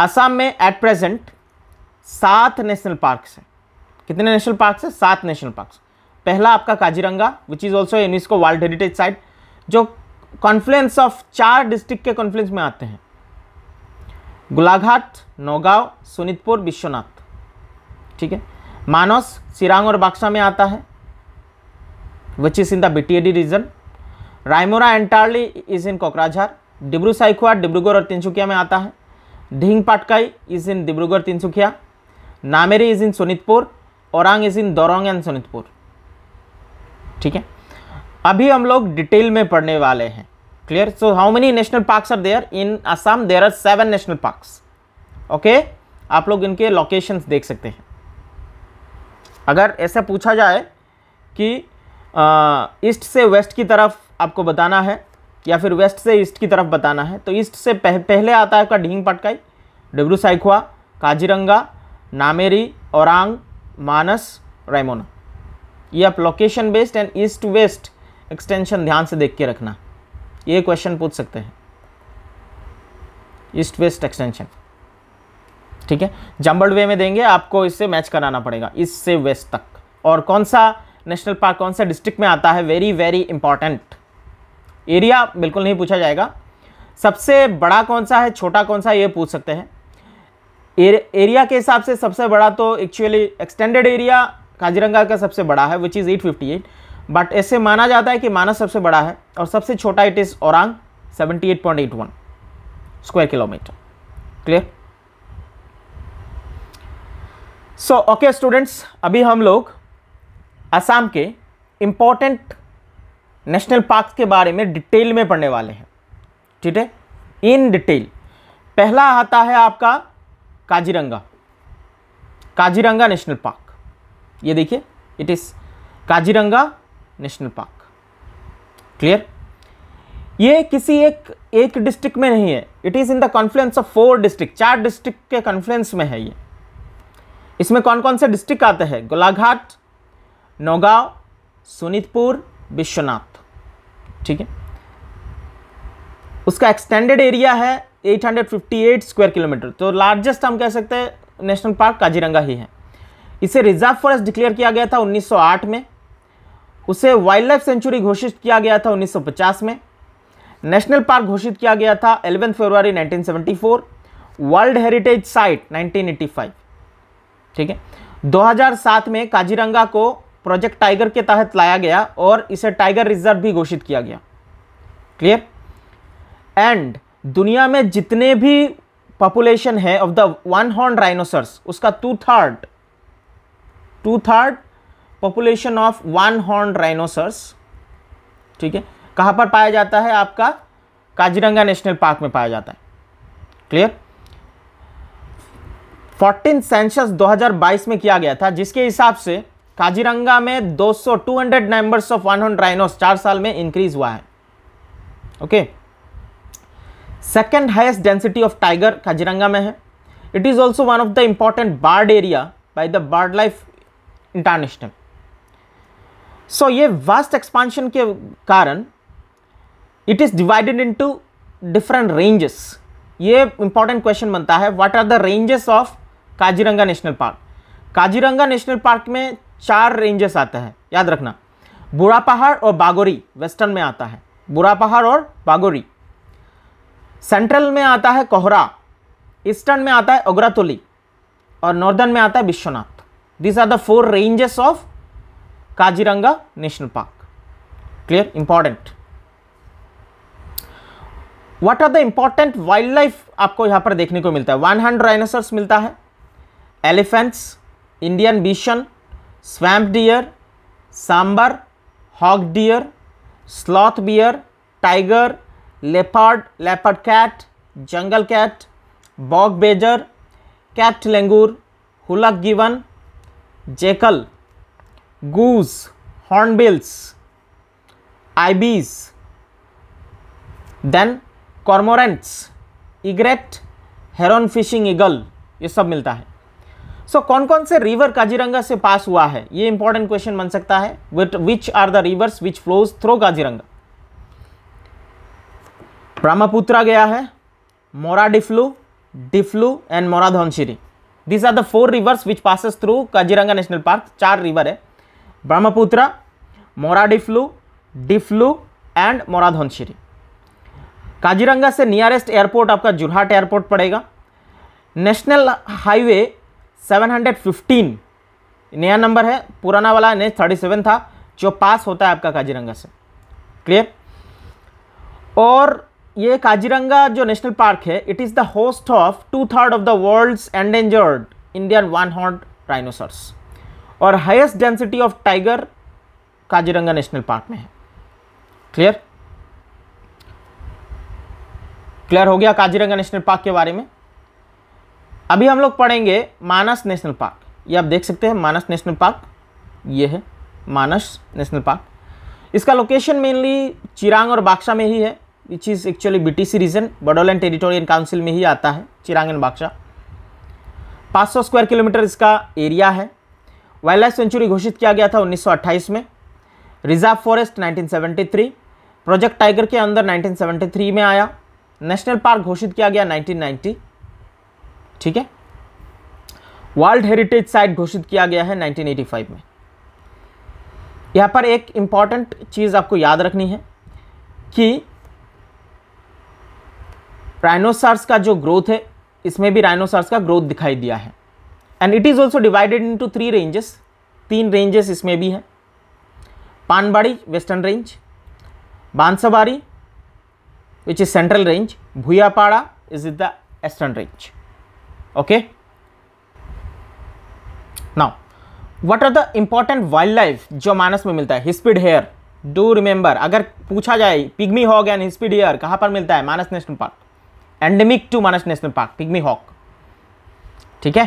[SPEAKER 1] असम में एट प्रेजेंट सात नेशनल पार्क्स हैं कितने नेशनल पार्क्स हैं सात नेशनल पार्क्स पहला आपका Kaziranga which is also UNESCO world heritage site जो कॉन्फ्लुएंस ऑफ चार डिस्ट्रिक्ट के कॉन्फ्लुएंस में आते हैं गुलाघाट नौगांव सुनीतपुर विश्वनाथ ठीक है मानस सिरांग और बाक्सा में आता है which is in the BTAD region Raimona entirely is in Kokrajhar Dibru Saikhowa Dibrugarh और तिनसुकिया में आता है Dehing Patkai is in Dibrugarh Tinsukia Nameri is in Sonitpur Orang is in Darrang and Sonitpur ठीक है अभी हम लोग डिटेल में पढ़ने वाले हैं clear so how many national parks are there in Assam there are seven national parks okay आप लोग इनके लोकेशंस देख सकते हैं अगर ऐसा पूछा जाए कि ईस्ट से वेस्ट की तरफ आपको बताना है या फिर वेस्ट से ईस्ट की तरफ बताना है तो ईस्ट से पह, पहले आता है आपका ढींग पटकाई डिब्रू साइखुआ काजीरंगा नामेरी औरंग मानस रायमोना ये आप location based and east west extension ध्यान से देख के रखना ये क्वेश्चन पूछ सकते हैं ईस्ट वेस्ट एक्सटेंशन ठीक है जम्बल्ड वे में देंगे आपको इससे मैच कराना पड़ेगा ईस्ट से वेस्ट तक और कौन सा नेशनल पार्क कौन सा डिस्ट्रिक्ट में आता है वेरी वेरी इंपॉर्टेंट एरिया बिल्कुल नहीं पूछा जाएगा सबसे बड़ा कौन सा है छोटा कौन सा ये पूछ सकते हैं एरिया के हिसाब से सबसे बड़ा तो एक्चुअली एक्सटेंडेड एरिया काजीरंगा का सबसे बड़ा है विच इज़ 858 बट ऐसे माना जाता है कि मानस सबसे बड़ा है और सबसे छोटा it is Orang 78.81 square kilometre clear so okay students अभी हम लोग असम के इम्पोर्टेंट नेशनल पार्क के बारे में डिटेल में पढ़ने वाले हैं ठीक है इन डिटेल पहला आता है आपका काजीरंगा काजीरंगा नेशनल पार्क ये देखिए it is Kaziranga national park clear ये किसी एक एक डिस्ट्रिक्ट में नहीं है it is in the confluence of four district चार डिस्ट्रिक्ट के कॉन्फ्लुएंस में है ये इसमें कौन कौन से डिस्ट्रिक्ट आते हैं गोलाघाट नौगांव सुनीतपुर विश्वनाथ ठीक है उसका एक्सटेंडेड एरिया है 858 स्क्वायर किलोमीटर तो लार्जेस्ट हम कह सकते हैं नेशनल पार्क काजीरंगा ही है इसे रिजर्व फॉरेस्ट डिक्लेयर किया गया था 1908 में उसे वाइल्ड लाइफ सेंचुरी घोषित किया गया था 1950 में नेशनल पार्क घोषित किया गया था 11 फरवरी 1974 वर्ल्ड हेरिटेज साइट 1985 ठीक है 2007 में काजीरंगा को प्रोजेक्ट टाइगर के तहत लाया गया और इसे टाइगर रिजर्व भी घोषित किया गया क्लियर एंड दुनिया में जितने भी पॉपुलेशन है of the one horn rhinoceros उसका two third two third population of one horn rhinoceros ठीक है कहाँ पर पाया जाता है आपका काजीरंगा नेशनल पार्क में पाया जाता है क्लियर फोर्टीन सेंसस 2022 में किया गया था जिसके हिसाब से काजीरंगा में 200 hundred numbers of one horn rhinos चार साल में इंक्रीज हुआ है okay second highest density of tiger Kaziranga में है it is also one of the important bird area by the bird life international so ये वास्ट एक्सपांशन के कारण it is divided into different ranges ये इंपॉर्टेंट क्वेश्चन बनता है what are the ranges of Kaziranga national park Kaziranga national park में चार ranges आते हैं याद रखना बुरा पहाड़ और बागोरी वेस्टर्न में आता है बुरा पहाड़ और बागोरी सेंट्रल में आता है कोहरा ईस्टर्न में आता है ओगरातोली और नॉर्दर्न में आता है Biswanath These are the four ranges of Kaziranga National Park. Clear? Important. What are the important wild life आपको यहाँ पर देखने को मिलता है वन हैंड राइनोसर्स मिलता है elephants Indian bison swamp deer sambar hog deer sloth bear tiger leopard leopard cat jungle cat hog badger cat langur हुलक गिवन jackal goose hornbills ibis then cormorants egret heron fishing eagle ये सब मिलता है so so, कौन कौन से रिवर काजीरंगा से पास हुआ है ये इंपॉर्टेंट क्वेश्चन बन सकता है wit which are the rivers which flows through Kaziranga Brahmaputra गया है Mora Diphlu Diphlu and Moradhansiri this are the four rivers which passes through Kaziranga national park चार रिवर है ब्रह्मपुत्र मोराडिफ्लू डिफ्लू एंड मोरा मोराधनशिरी काजीरंगा से नियरेस्ट एयरपोर्ट आपका जुरहाट एयरपोर्ट पड़ेगा नेशनल हाईवे 715 नया नंबर है पुराना वाला थर्टी सेवन था जो पास होता है आपका काजीरंगा से क्लियर और ये काजीरंगा जो नेशनल पार्क है it is the host of two third of the world's endangered Indian one horned rhinoceros और highest density of tiger Kaziranga national park में है क्लियर क्लियर हो गया काजीरंगा नेशनल पार्क के बारे में अभी हम लोग पढ़ेंगे मानस नेशनल पार्क ये आप देख सकते हैं मानस नेशनल पार्क ये है मानस नेशनल पार्क इसका लोकेशन मेनली चिरांग और बाक्सा में ही है which is actually C region Bodoland territorial council में ही आता है चिरांगन पाँच 500 स्क्वायर किलोमीटर इसका एरिया है वाइल्ड लाइफ सेंचुरी घोषित किया गया था 1928 में रिजर्व फॉरेस्ट 1973 प्रोजेक्ट टाइगर के अंदर 1973 में आया नेशनल पार्क घोषित किया गया 1990 ठीक है वर्ल्ड हेरिटेज साइट घोषित किया गया है 1985 में यहाँ पर एक इम्पॉर्टेंट चीज़ आपको याद रखनी है कि राइनोसार्स का जो ग्रोथ है इसमें भी राइनोसार्स का ग्रोथ दिखाई दिया है and it is also divided into three ranges तीन रेंजेस इसमें भी हैं Panbari western range Bansbari is central range range is is the eastern range okay now what are the important wild life जो मानस में मिलता है हिस्पिड हेयर डू रिमेंबर अगर पूछा जाए pygmy hog and hispid hare कहाँ पर मिलता है Manas national park endemic to Manas national park pygmy hog ठीक है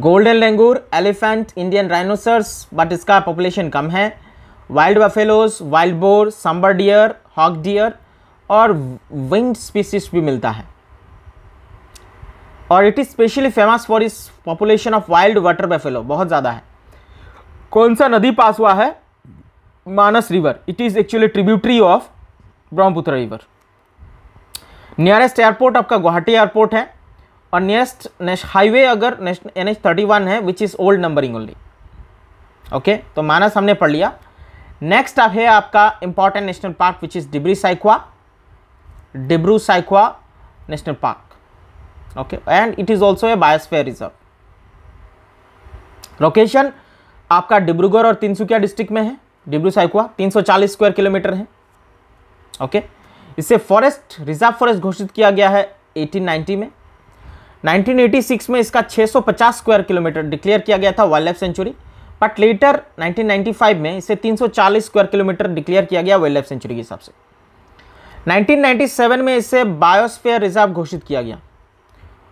[SPEAKER 1] golden langur elephant Indian rhinoceros but इसका पॉपुलेशन कम है wild buffaloes wild boar sambar deer hog deer और विंड स्पीसीज भी मिलता है और it is specially famous for इस population of wild water buffalo बहुत ज़्यादा है कौन सा नदी पास हुआ है मानस river it is actually tributary of Brahmaputra river nearest airport आपका गुवाहाटी एयरपोर्ट है और नियरेस्ट नेश हाईवे अगर एन एच थर्टी वन है which is old numbering only okay तो मानस हमने पढ़ लिया नेक्स्ट आप है आपका important national park which is Dibru Saikhowa Dibru Saikhowa national park okay and it is also a biosphere reserve location आपका डिब्रूगढ़ और तीनसुकिया डिस्ट्रिक्ट में है डिब्रू साइक्वा तीन स्क्वायर किलोमीटर है ओके okay? इसे फॉरेस्ट रिजर्व फॉरेस्ट घोषित किया गया है 1890 में 1986 में इसका 650 स्क्वायर किलोमीटर डिक्लेयर किया गया था wild life sanctuary but later 1995 में इसे 340 स्क्वायर किलोमीटर डिक्लेयर किया गया वाइल्ड लाइफ सेंचुरी के हिसाब से 1997 में इसे बायोस्फेयर रिजर्व घोषित किया गया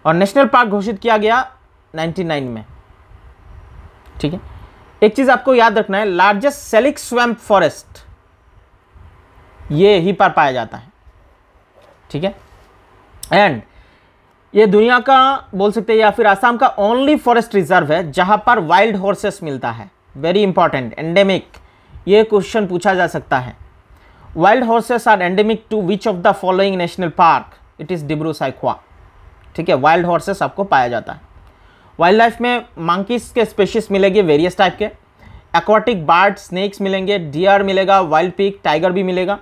[SPEAKER 1] और नेशनल पार्क घोषित किया गया नाइन्टी में ठीक है एक चीज़ आपको याद रखना है लार्जेस्ट सेलिक स्वैम्प फॉरेस्ट ये ही पर पाया जाता है ठीक है एंड ये दुनिया का बोल सकते हैं या फिर आसाम का ओनली फॉरेस्ट रिजर्व है जहाँ पर वाइल्ड हॉर्सेस मिलता है वेरी इंपॉर्टेंट एंडेमिक ये क्वेश्चन पूछा जा सकता है wild horses are endemic to which of the following national park it is Dibru Saikhowa ठीक है वाइल्ड हॉर्सेस आपको पाया जाता है वाइल्ड लाइफ में मंकीस के स्पेशीज मिलेंगे वेरियस टाइप के एक्वाटिक बार्ड स्नेक्स मिलेंगे डियर मिलेगा वाइल्ड पिक टाइगर भी मिलेगा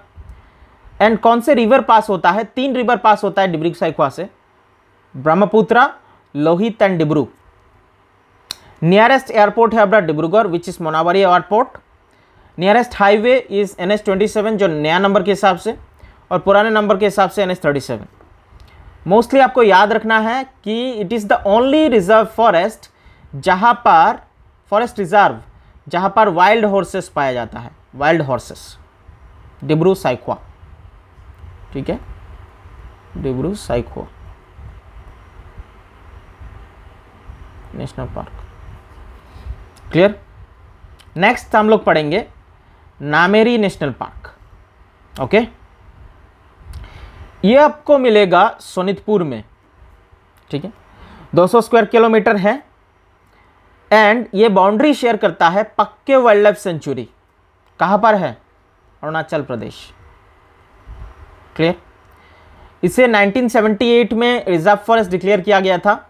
[SPEAKER 1] एंड कौन से रिवर पास होता है तीन रिवर पास होता है डिब्रू साइकवा से Brahmaputra Lohit and Dibru nearest airport है अपना Dibrugarh which is Mohanbari airport nearest highway is N S twenty seven जो नया नंबर के हिसाब से और पुराने नंबर के हिसाब से N S thirty seven mostly आपको याद रखना है कि it is the only reserve forest जहाँ पर फॉरेस्ट रिजर्व जहाँ पर वाइल्ड हॉर्सेस पाया जाता है वाइल्ड हॉर्सेस डिब्रू साइकवा ठीक है Dibru Saikhowa national park clear next हम लोग पढ़ेंगे नामेरी नेशनल पार्क ओके ये आपको मिलेगा सोनितपुर में ठीक है 200 स्क्वायर किलोमीटर है एंड ये बाउंड्री शेयर करता है पक्के वाइल्ड लाइफ सेंचुरी कहाँ पर है अरुणाचल प्रदेश क्लियर इसे 1978 में रिजर्व फॉरेस्ट डिक्लेयर किया गया था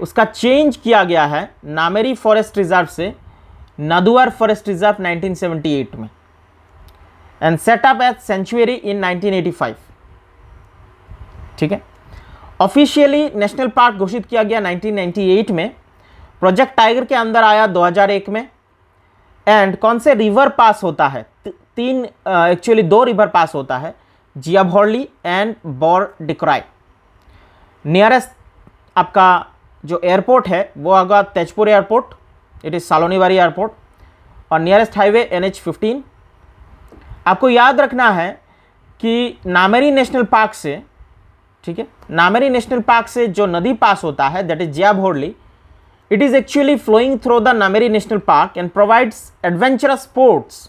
[SPEAKER 1] उसका चेंज किया गया है नामेरी फॉरेस्ट रिजर्व से नदुआर फॉरेस्ट रिजर्व 1978 में and set up at sanctuary in 1985 ठीक है ऑफिशियली नेशनल पार्क घोषित किया गया 1998 में प्रोजेक्ट टाइगर के अंदर आया 2001 में एंड कौन से रिवर पास होता है तीन एक्चुअली दो रिवर पास होता है जिया जियाभोरली एंड बोर डिक्राई नियरेस्ट आपका जो एयरपोर्ट है वो आगा Tezpur airport it is Salonibari airport और nearest highway N H fifteen आपको याद रखना है कि नामेरी नेशनल पार्क से ठीक है नामेरी नेशनल पार्क से जो नदी पास होता है that is Jia Bharali it is actually flowing through the Nameri national park and provides adventurous sports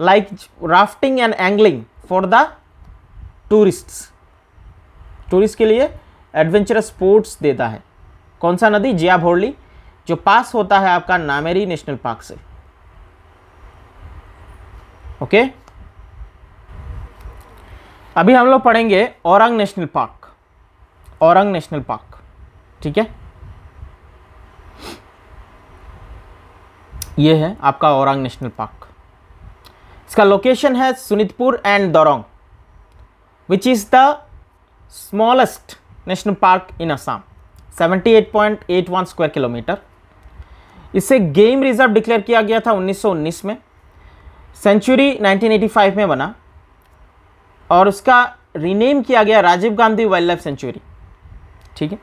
[SPEAKER 1] like rafting and angling for the tourist tourist के लिए एडवेंचरस स्पोर्ट्स देता है कौन सा नदी जिया भोरली जो पास होता है आपका नामेरी नेशनल पार्क से ओके अभी हम लोग पढ़ेंगे Orang national park Orang national park ठीक है ये है आपका औरंग नेशनल पार्क इसका लोकेशन है Sonitpur and Darrang which is the smallest national park in Assam 78.81 square kilometre इसे गेम रिजर्व डिक्लेयर किया गया था 1919 में सेंचुरी 1985 में बना और उसका रीनेम किया गया Rajiv Gandhi wild life sanctuary ठीक है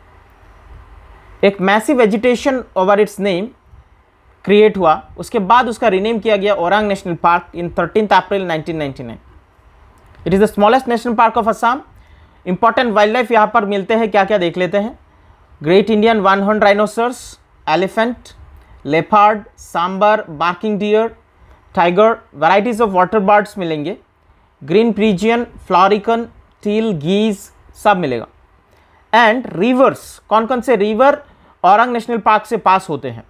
[SPEAKER 1] एक massive vegetation over its name create हुआ उसके बाद उसका रिनेम किया गया Orang national park in thirteen April 1999 it is the smallest national park of Assam important wild life यहाँ पर मिलते हैं क्या क्या देख लेते हैं great Indian one horn rhinoceros elephant leopard sambar barking deer tiger varieties of water birds मिलेंगे ग्रीन प्रीजियन फ्लॉरिकन टील गीज सब मिलेगा एंड रिवर्स कौन कौन से रिवर औरंग नेशनल पार्क से पास होते हैं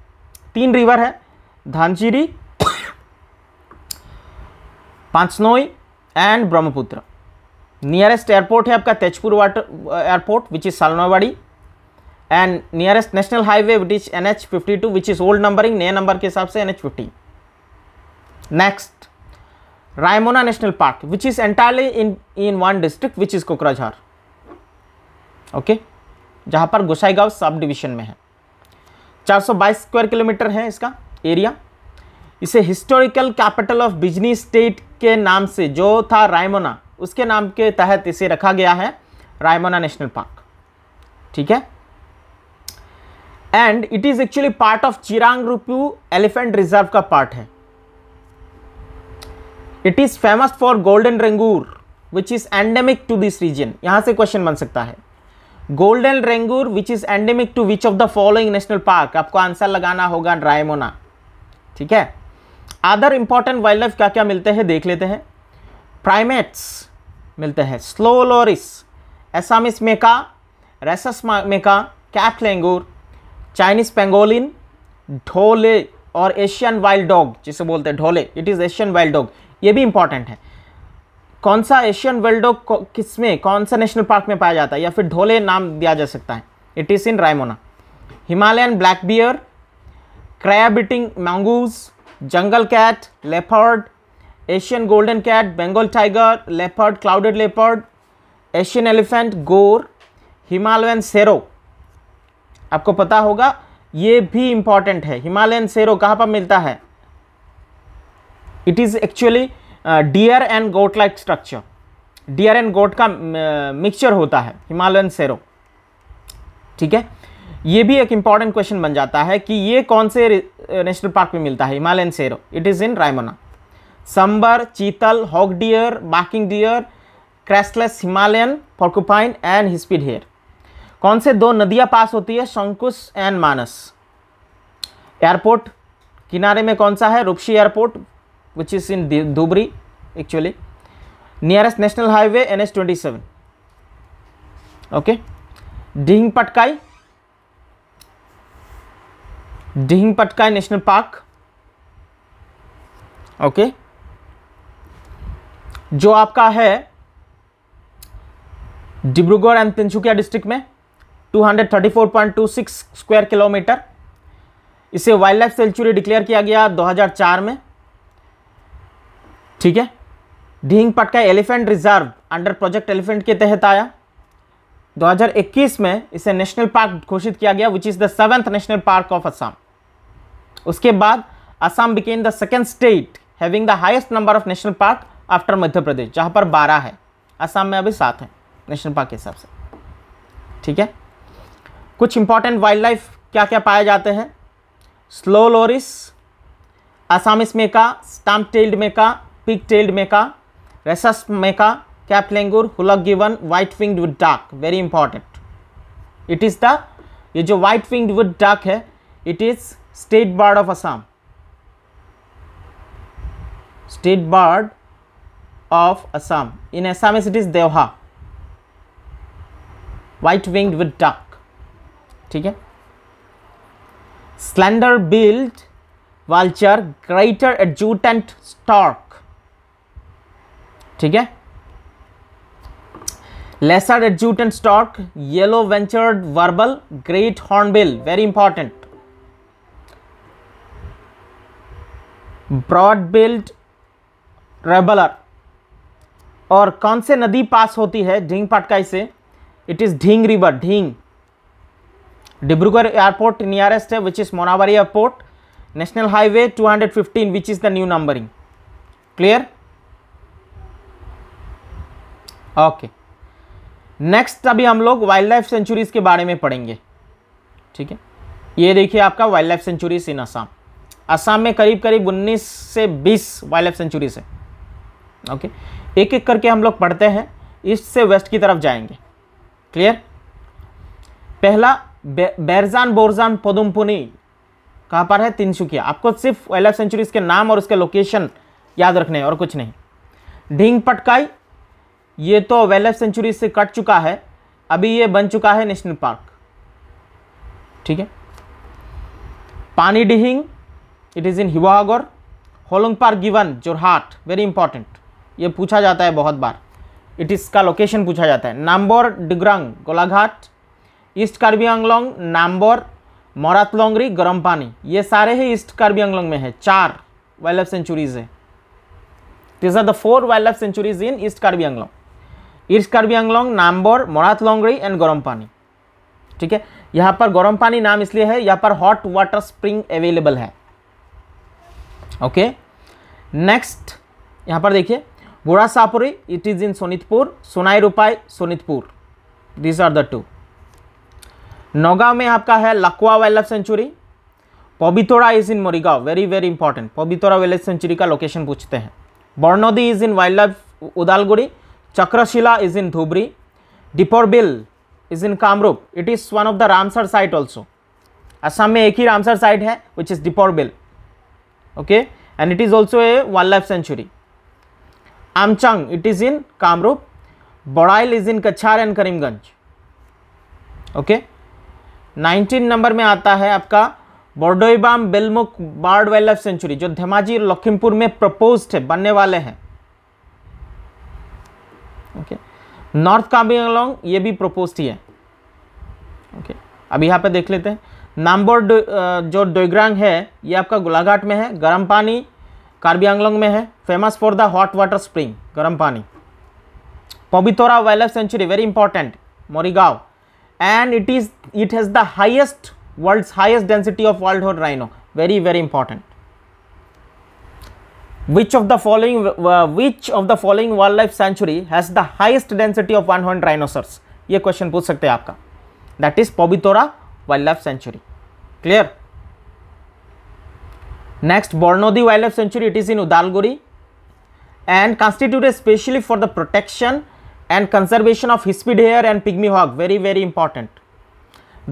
[SPEAKER 1] तीन रिवर है Dhansiri Pachnoi and Brahmaputra nearest airport है आपका Tezpur water airport which is Salonibari and nearest national highway which is N H fifty two which is old numbering नए नंबर के हिसाब से N H fifty next Raimona national park which is entirely in in one district which is Kokrajhar okay जहाँ पर Gossaigaon sub division में है 422 square kilometre है इसका एरिया इसे historical capital of Bijni state के नाम से जो था रायमोना उसके नाम के तहत इसे रखा गया है रायमोना नेशनल पार्क ठीक है and it is actually part of Chirang Ripu elephant reserve का पार्ट है it is famous for golden langur which is endemic to this region यहां से क्वेश्चन बन सकता है golden langur which is endemic to which of the following national park आपको answer लगाना होगा ड्राइमोना ठीक है अदर इंपॉर्टेंट वाइल्ड लाइफ क्या क्या मिलते हैं देख लेते हैं प्राइमेट्स मिलते हैं slow loris Assamese macaque rhesus macaque cap langur Chinese pangolin dhole और एशियन वाइल्ड डॉग जिसे बोलते हैं dhole it is Asian wild dog ये भी इंपॉर्टेंट है कौन सा एशियन वर्ल्ड किस में कौन सा नेशनल पार्क में पाया जाता है या फिर ढोले नाम दिया जा सकता है it is in Raimona Himalayan black bear crab eating mongoose jungle cat leopard Asian golden cat Bengal tiger leopard clouded leopard Asian elephant gaur Himalayan serow आपको पता होगा ये भी इम्पॉर्टेंट है हिमालयन सेरो कहाँ पर मिलता है it is actually deer and goat like structure deer and goat का मिक्सचर होता है हिमालयन सेरो ठीक है ये भी एक इंपॉर्टेंट क्वेश्चन बन जाता है कि ये कौन से नेशनल पार्क में मिलता है Himalayan serow it is in Raimona sambar chital hog deer barking deer crestless Himalayan porcupine and hispid hare कौन से दो नदियाँ पास होती है शंकुश एंड मानस एयरपोर्ट किनारे में कौन सा है Rupsi airport which is in Dhubri actually nearest national highway N S twenty seven okay Dehing Patkai Dehing Patkai national park okay जो आपका है डिब्रूगढ़ एंड तिनसुकिया डिस्ट्रिक्ट में 234.26 स्क्वायर किलोमीटर इसे वाइल्ड लाइफ सेंचुरी डिक्लेयर किया गया 2004 में ठीक है ढींगपट का elephant reserve under project elephant के तहत आया 2021 में इसे नेशनल पार्क घोषित किया गया which is the seventh national park of Assam उसके बाद Assam became the second state having the highest number of national park after Madhya Pradesh जहाँ पर बारह है असम में अभी सात है नेशनल पार्क के हिसाब से ठीक है कुछ इंपॉर्टेंट वाइल्ड लाइफ क्या क्या पाए जाते हैं slow loris Assamese macaque stump tailed macaque pig tailed macaque rhesus macaque cap langur हुलक गिवन white winged wood duck very important it is the ये जो व्हाइट विंग्ड विद डार्क है it is state bird of Assam state bird of Assam in Assam it is Deohanh white winged wood duck ठीक है slender billed vulture greater adjutant stork ठीक है lesser adjutant stork yellow ventured verbal great hornbill very important broad billed warbler और कौन से नदी पास होती है ढींग पटकाई से it is Dehing river Dehing Dibrugarh airport nearest है which is Mohanbari airport national highway 215 which is the new numbering clear okay next अभी हम लोग वाइल्ड लाइफ सेंचुरीज़ के बारे में पढ़ेंगे ठीक है ये देखिए आपका wildlife sanctuaries in Assam Assam में करीब करीब उन्नीस से बीस वाइल्ड लाइफ सेंचुरीज है ओके एक एक करके हम लोग पढ़ते हैं ईस्ट से वेस्ट की तरफ जाएंगे क्लियर पहला बे, बेरजान बोरजान पदुमपुनी कहाँ पर है तिनसुकिया आपको सिर्फ वाइल्ड लाइफ सेंचुरीज के नाम और उसके लोकेशन याद रखने हैं और कुछ नहीं ढींग पटकाई ये तो वेल सेंचुरी से कट चुका है अभी ये बन चुका है नेशनल पार्क ठीक है Pani Dihing it is in Sivasagar Hollong park गिवन जोरहाट वेरी इंपॉर्टेंट ये पूछा जाता है बहुत बार इट इज़ का लोकेशन पूछा जाता है नाम्बोर डिग्रंग गोलाघाट ईस्ट कार्बी आंगलोंग नाम्बोर मोरात लोंगरी गर्म पानी ये सारे ही ईस्ट कार्बी आंगलोंग में है चार वाइल्ड लाइफ सेंचुरीज है this are the four wildlife sanctuaries in east Karbi Anglong ईर्स कार्बी आंगलोंग नाम्बर मोरात लोंगरी एंड गर्म पानी ठीक है यहाँ पर गर्म पानी नाम इसलिए है यहाँ पर हॉट वाटर स्प्रिंग अवेलेबल है ओके नेक्स्ट यहाँ पर देखिए बुरा सापुरी इट इज़ इन सोनितपुर सोनाई रुपाई Sonitpur this are the to Naugaon में आपका है लकवा wild life sanctuary पबितोड़ा is in Morigaon very very important पबितोड़ा wild life sanctuary का लोकेशन पूछते हैं बर्नोदी is in wild life Udalguri चक्रशिला is in Dhubri डिपोरबिल is in Kamrup it is one of the Ramsar site also Assam में एक ही Ramsar site है which is डिपोरबिल okay and it is also a wild life sanctuary आमचंग it is in Kamrup बड़ाइल is in कच्छार and Karimganj okay nineteen number में आता है आपका बोर्डोईबाम बिलमुख board wild life sanctuary जो धेमाजी लखीमपुर में proposed है बनने वाले हैं ओके नॉर्थ कामेंगलोंग ये भी प्रपोज ही है ओके अब यहाँ पे देख लेते हैं नाम्बोर जो डोग्रांग है ये आपका गोलाघाट में है गर्म पानी कार्बी आंगलोंग में है famous for the hot water spring Garampani Pobitora wild life sanctuary very important Morigaon and it is it has the highest world highest density of world होड rhino very very important Which of the following uh, which of the following wildlife sanctuary has the highest density of one horned rhinoceros? ये question पूछ सकते हैं आपका that is Pobitora wild life sanctuary clear next Barnadi wildlife and constituted specially for the protection and conservation of hispid hare and pygmy hog very very important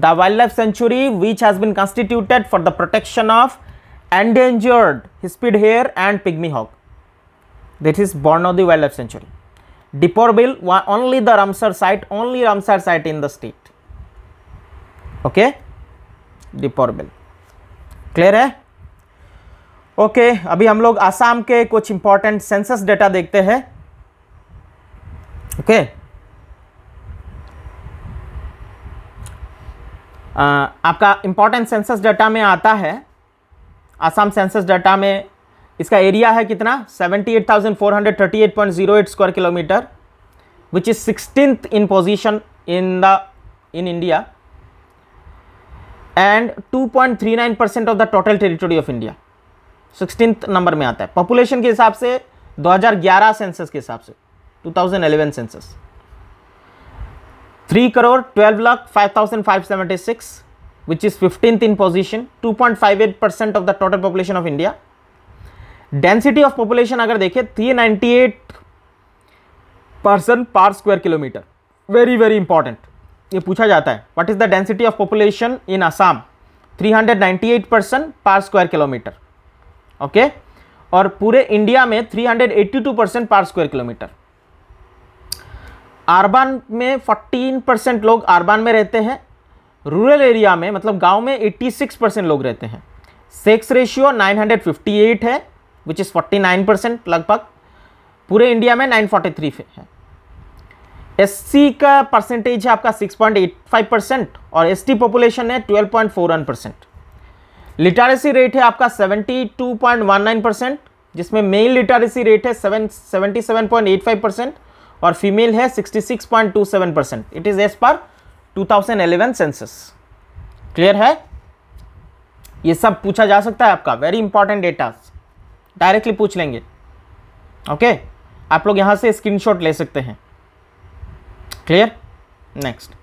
[SPEAKER 1] the wildlife sanctuary which has been constituted for the protection of endangered hispid hare and pygmy hawk. That is born of the Wildlife Sanctuary. bill only the Ramsar site, only Ramsar site in the state. Okay, bill clear hai okay okay, अभी हम लोग आसाम के कुछ important census data देखते हैं okay okay. आपका important census data में आता है आसाम सेंसस डाटा में इसका एरिया है कितना 78,438.08 square kilometre which is sixteen in position in the in India and 2.39 percent of the total territory of India sixteen number में आता है पॉपुलेशन के हिसाब से 2011 सेंसस के हिसाब से 2011 census three crore twelve lakh five thousand five seventy six which is 15th in position 2.58 percent of the total population of India density of population अगर देखें 398 percent per square kilometre very very important ये पूछा जाता है what is the density of population in Assam 398 percent per square kilometre okay और पूरे India में 382 percent per square kilometre urban में 14 परसेंट लोग आरबान में रहते हैं रूरल एरिया में मतलब गांव में 86 परसेंट लोग रहते हैं सेक्स रेशियो 958 है विच इज़ 49 परसेंट लगभग पूरे इंडिया में 943 है एससी का परसेंटेज है आपका 6.85 परसेंट और एसटी पॉपुलेशन है 12.41 परसेंट लिटरेसी रेट है आपका 72.19 परसेंट जिसमें मेल लिटरेसी रेट है सेवन सेवेंटी परसेंट और फीमेल है 66.27 percent it is as per 2011 census clear है ये सब पूछा जा सकता है आपका वेरी इंपॉर्टेंट डेटा डायरेक्टली पूछ लेंगे ओके आप लोग यहां से स्क्रीनशॉट ले सकते हैं क्लियर नेक्स्ट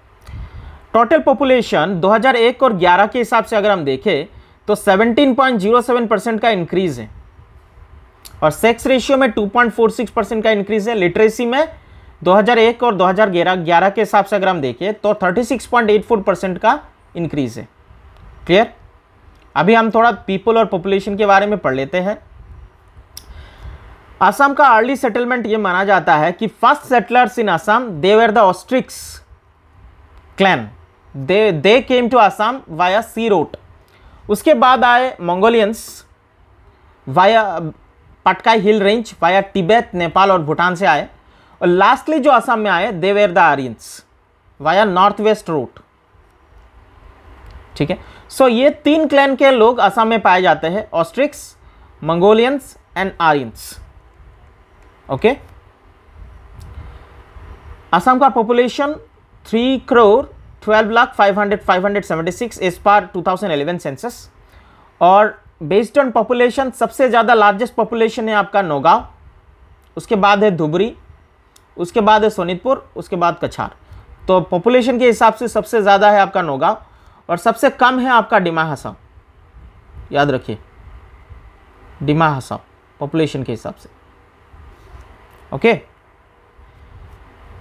[SPEAKER 1] टोटल पॉपुलेशन 2001 और 11 के हिसाब से अगर हम देखें तो 17.07 परसेंट का इंक्रीज है और सेक्स रेशियो में 2.46 परसेंट का इंक्रीज है लिटरेसी में 2001 और 2011 11 के हिसाब से अगर हम देखें तो 36.84 परसेंट का इंक्रीज है क्लियर अभी हम थोड़ा पीपल और पॉपुलेशन के बारे में पढ़ लेते हैं असम का अर्ली सेटलमेंट ये माना जाता है कि first settlers in Assam they were the Austrics clan they they came to Assam via sea route उसके बाद आए Mongolians via Patkai hill range via Tibet Nepal और भूटान से आए और लास्टली जो असम में आए they were the Aryans via north west route ठीक है सो ये तीन क्लैन के लोग असम में पाए जाते हैं Austrics Mongolians and Aryans okay Assam का population three crore twelve lakh five hundred five hundred seventy six as per two thousand eleven census और बेस्ड ऑन पॉपुलेशन सबसे ज़्यादा लार्जेस्ट पॉपुलेशन है आपका नौगांव उसके बाद है धुबरी उसके बाद है सोनितपुर उसके बाद कछार तो पॉपुलेशन के हिसाब से सबसे ज़्यादा है आपका नौगांव और सबसे कम है आपका डिमा हसाव याद रखिए डिमा हसाव पॉपुलेशन के हिसाब से ओके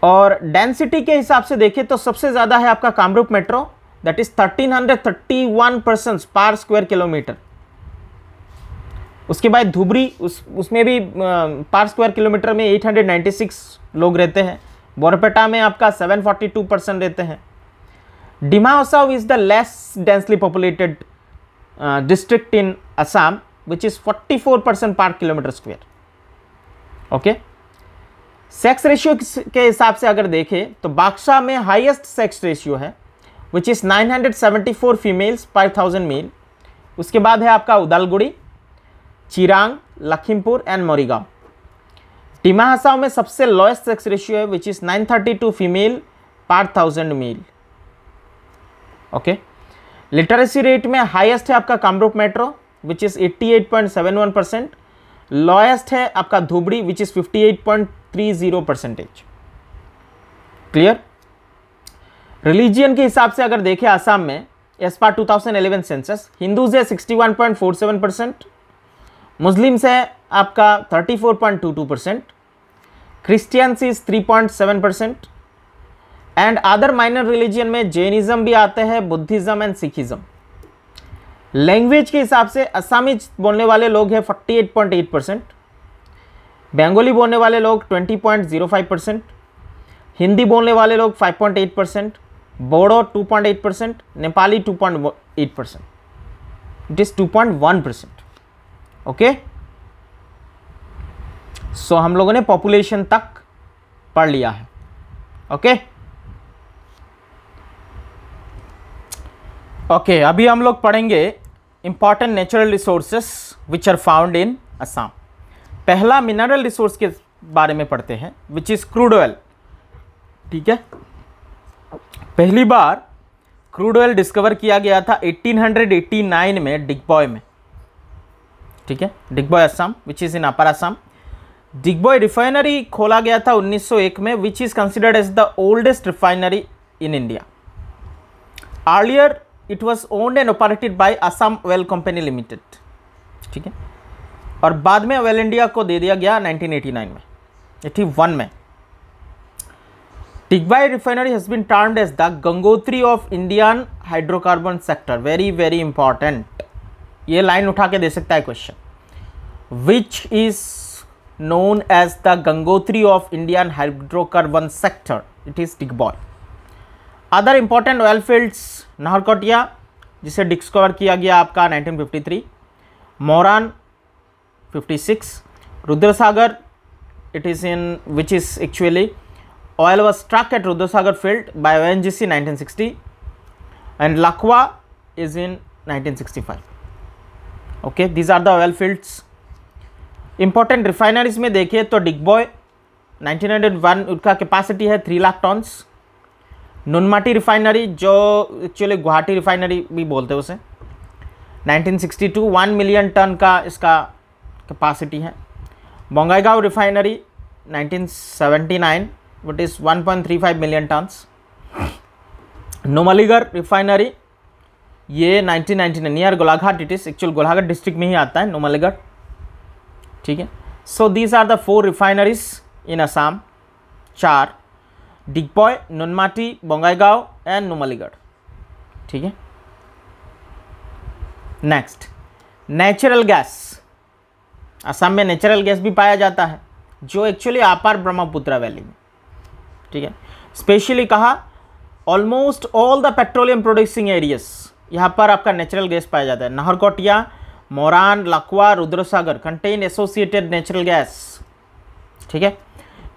[SPEAKER 1] और डेंसिटी के हिसाब से देखें तो सबसे ज़्यादा है आपका Kamrup metro that is 1331 percent per square kilometre उसके बाद धुबरी उस उसमें भी पर स्क्वायर किलोमीटर में 896 लोग रहते हैं बोरपेटा में आपका 742 परसेंट रहते हैं Dima Hasao is the less densely populated district in Assam which is 44 percent per kilometre square okay sex ratio के हिसाब से अगर देखें तो बाक्सा में हाईएस्ट सेक्स रेशियो है which is 974 females per thousand male उसके बाद है आपका उदालगुड़ी चिरांग लखीमपुर एंड मोरीगांव टीमा हासाओ में सबसे लोएस्ट सेक्स रेशियो है which is 932 female per thousand male okay literacy rate में हाईएस्ट है आपका Kamrup metro which is 88.71 percent lowest है आपका Dhubri which is 58.30 percentage clear religion के हिसाब से अगर देखें आसाम में as per eleven census Hindus है सेवन परसेंट मुस्लिम्स है आपका 34.22 percent Christians is 3.7 percent and other minor religion में जैनिज़्म भी आते हैं बुद्धिज़्म एंड सिखिज़्म लैंग्वेज के हिसाब से असामीज बोलने वाले लोग हैं 48.8 परसेंट बंगाली बोलने वाले लोग 20.05 परसेंट हिंदी बोलने वाले लोग 5.8 percent Bodo 2.8 percent Nepali 2.8 percent it is 2.1 percent okay so हम लोगों ने पॉपुलेशन तक पढ़ लिया है ओके ओके अभी हम लोग पढ़ेंगे important natural resources which are found in Assam पहला मिनरल रिसोर्स के बारे में पढ़ते हैं विच इज़ क्रूड ऑयल ठीक है पहली बार क्रूड ऑयल डिस्कवर किया गया था 1889 में डिगबॉय में ठीक है Digboi Assam which is in upper Assam Digboi refinery खोला गया था 1901 में which is considered as the oldest refinery in India earlier it was owned and operated by Assam oil company limited ठीक है और बाद में वेल इंडिया को दे दिया गया 1989 में एटी वन में Tigbai refinery has been turn as the Gangotri of Indian hydrocarbon sector very very important ये लाइन उठा के दे सकता है question which is known as the Gangotri of Indian hydrocarbon sector it is Digboi other important oil fields Naharkatia जिसे discover किया गया आपका 1953 Moran 56 Rudrasagar it is in which is field oil O N G C nineteen sixty and Lakwa is in nineteen sixty five okay these are the oil fields important refineries में देखिए तो डिगबॉय 1901 उनका capacity है three lakh tons Noonmati refinery जो actually Guwahati refinery भी बोलते हैं उसे 1962 वन मिलियन टन का इसका कैपेसिटी है Bongaigaon refinery 1979 what is 1.35 million tons Numaligarh refinery ये 1999 यार Golaghat it is actual Golaghat district में ही आता है नोमलगढ़ ठीक है so these are the four refineries in Assam चार डिगपॉय नुनमाटी बोंगाईगांव एंड नोमलीगढ़ ठीक है नेक्स्ट नेचुरल गैस असम में नेचुरल गैस भी पाया जाता है जो एक्चुअली अपार ब्रह्मपुत्रा वैली में ठीक है स्पेशली कहा almost all the petroleum producing areas यहाँ पर आपका नेचुरल गैस पाया जाता है Naharkatia Moran Lakwa Rudrasagar contain associated natural gas ठीक है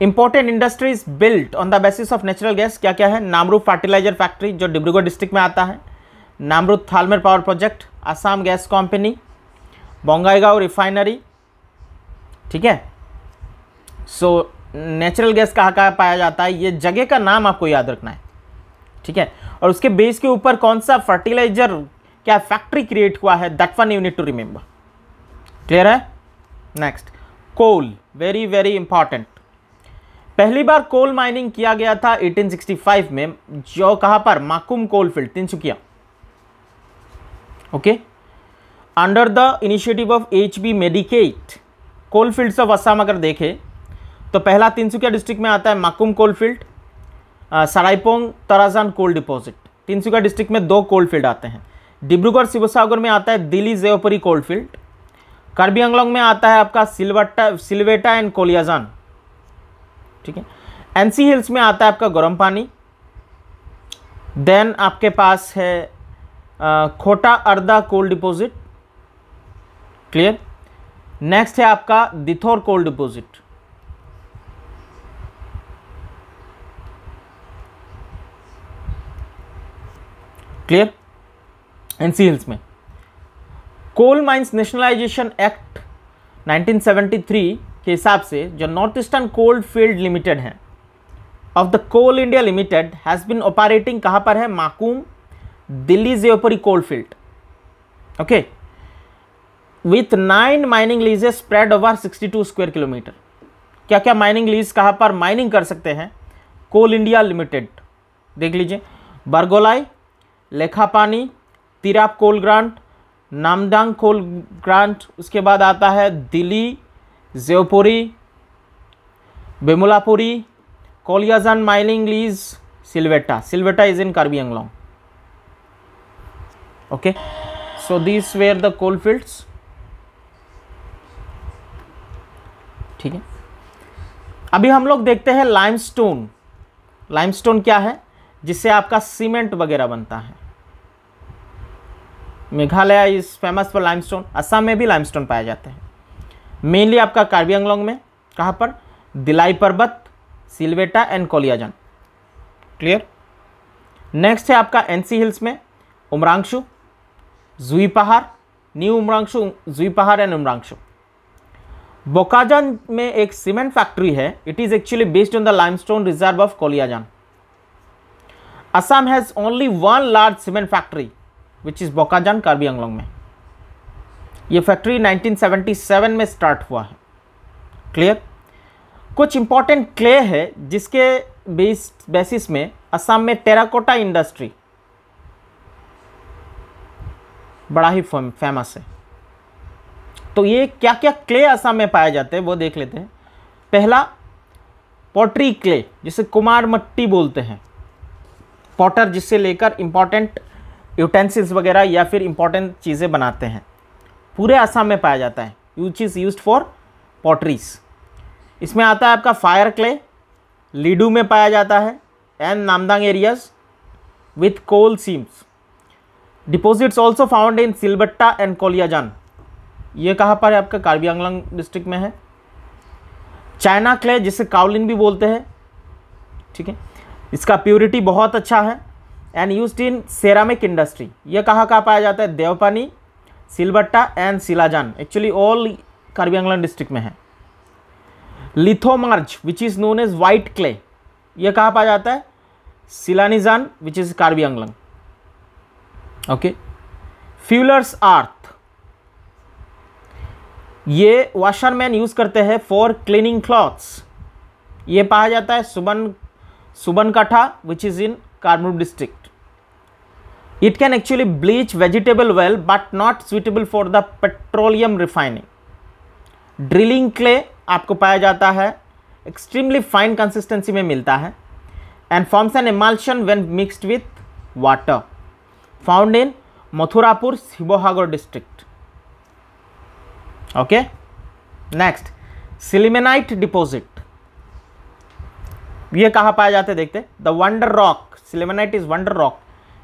[SPEAKER 1] important industries built on the basis of natural gas क्या क्या है नामरू फर्टिलाइजर फैक्ट्री जो डिब्रूगढ़ डिस्ट्रिक्ट में आता है Namrup thermal power project Assam gas company Bongaigaon refinery ठीक है सो नेचुरल गैस कहाँ कहाँ पाया जाता है ये जगह का नाम आपको याद रखना है ठीक है और उसके बेस के ऊपर कौन सा फर्टिलाइजर क्या फैक्ट्री क्रिएट हुआ है that one unit to remember clear है next coal very very important पहली बार कोल माइनिंग किया गया था 1865 में जो कहां पर Makum coal field Tinsukia okay under the initiative of H B Medlicott coal field of Assam अगर देखें तो पहला तिनसुकिया डिस्ट्रिक्ट में आता है माकुम कोल फील्ड सरायपोंग तराजान कोल डिपॉजिट तिनसुका डिस्ट्रिक्ट में दो कोल्ड फील्ड आते हैं डिब्रूगढ़ शिवसागर में आता है दिल्ली जेवपरी कोल्ड फील्ड कार्बी अंगलोंग में आता है आपका सिलवट्टा सिलवेटा एंड कोलियाजान ठीक है एनसी हिल्स में आता है आपका गर्म पानी देन आपके पास है खोटा अर्दा कोल डिपॉजिट क्लियर नेक्स्ट है आपका Dithor coal deposit clear N C hills में कोल माइंस नेशनलाइजेशन एक्ट 1973 के हिसाब से जो north eastern coal field limited है of the coal India limited has been operating कहाँ पर है Makum Dilli Jeypore coal field okay with nine mining leases spread over 62 square kilometre क्या क्या माइनिंग लीज कहाँ पर माइनिंग कर सकते हैं कोल इंडिया लिमिटेड देख लीजिए Bargolai Lekhapani Tirap coal grant Namdang coal grant उसके बाद आता है दिल्ली जेवपुरी बेमुलापुरी Koliajan mining lease Silbheta Silbheta is in Karbi anglong okay so this were the coal fields ठीक है अभी हम लोग देखते हैं लाइमस्टोन लाइमस्टोन क्या है जिससे आपका सीमेंट वगैरह बनता है Meghalaya is famous for limestone Assam में भी लाइमस्टोन पाए जाते हैं मेनली आपका कार्बी आंगलोंग में कहाँ पर Dilai Parbat Silbheta and Koliajan clear next है आपका एनसी हिल्स में उमरांशु जुई पहाड़ न्यू उमरांशु जुई पहाड़ एंड उमरांशु बोकाजान में एक सीमेंट फैक्ट्री है it is actually based on the limestone reserve of Koliajan Assam has only one large cement factory which is Bokajan Karbi Anglong में ये फैक्ट्री 1977 में स्टार्ट हुआ है क्लियर कुछ इंपॉर्टेंट क्ले है जिसके बेस बेसिस में असम में टेराकोटा इंडस्ट्री बड़ा ही फेमस है तो ये क्या क्या क्ले असम में पाए जाते हैं वो देख लेते हैं पहला पॉटरी क्ले जिसे कुमार मट्टी बोलते हैं पॉटर जिससे लेकर इंपॉर्टेंट यूटेंसिल्स वगैरह या फिर इम्पॉर्टेंट चीज़ें बनाते हैं पूरे आसाम में पाया जाता है which is use for potteries इसमें आता है आपका फायर क्ले लीडू में पाया जाता है and Namdang areas with coal seams deposits also found in Silbatta and Koliajan ये कहाँ पर है आपका कार्बी आंगलोंग डिस्ट्रिक्ट में है चाइना क्ले जिसे काउलिन भी बोलते हैं ठीक है इसका प्योरिटी बहुत अच्छा है and use in ceramic industry ये कहाँ कहाँ पाया जाता है Deopani Silbatta and Silajan actually all Karbi Anglong district में है lithomarge which is known as white clay ये कहाँ पाया जाता है Silanijan which is Karbi Anglong okay fuller's earth ये मैन यूज़ करते हैं फॉर क्लीनिंग क्लॉथ्स ये पाया जाता है Suban Subankhata which is in Kamrup district it can actually bleach vegetable well but not suitable for the petroleum refining drilling clay आपको पाया जाता है एक्सट्रीमली फाइन कंसिस्टेंसी में मिलता है and forms an emulsion when mixed with water found in Mathurapur Sivasagar district okay next sillimanite deposit ये कहाँ पाया जाते देखते the wonder rock sillimanite is wonder rock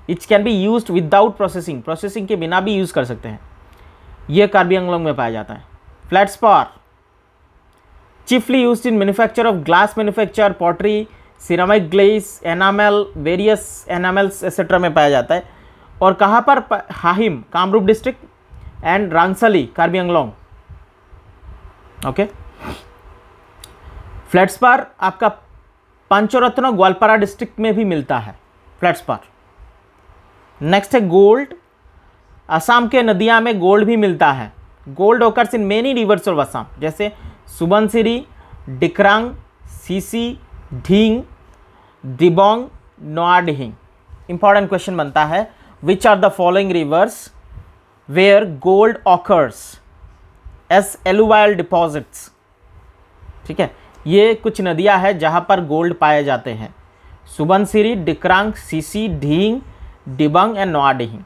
[SPEAKER 1] it's can be use without processing processing के बिना भी यूज़ कर सकते हैं यह कार्बी अंगलोंग में पाया जाता है feldspar chiefly use in manufacture of glass manufacture pottery ceramic glaze enamel various enamels etcetera में पाया जाता है और कहाँ पर Hahim Kamrup district and Rangsali Karbi Anglong okay पार आपका पंचोरत्न ग्वालपारा डिस्ट्रिक्ट में भी मिलता है फ्लैट्सपार नेक्स्ट है गोल्ड असम के नदियाँ में गोल्ड भी मिलता है gold occurs in many rivers of Assam जैसे सुबनसिरी डिकरांग सीसी ढींग दिबोंग नोआडिंग इंपॉर्टेंट क्वेश्चन बनता है which are the following rivers where gold occurs as alluvial deposits ठीक है ये कुछ नदियाँ हैं जहाँ पर गोल्ड पाए जाते हैं Subansiri Dikrang Sisi Dhing Dibang and Noadehi.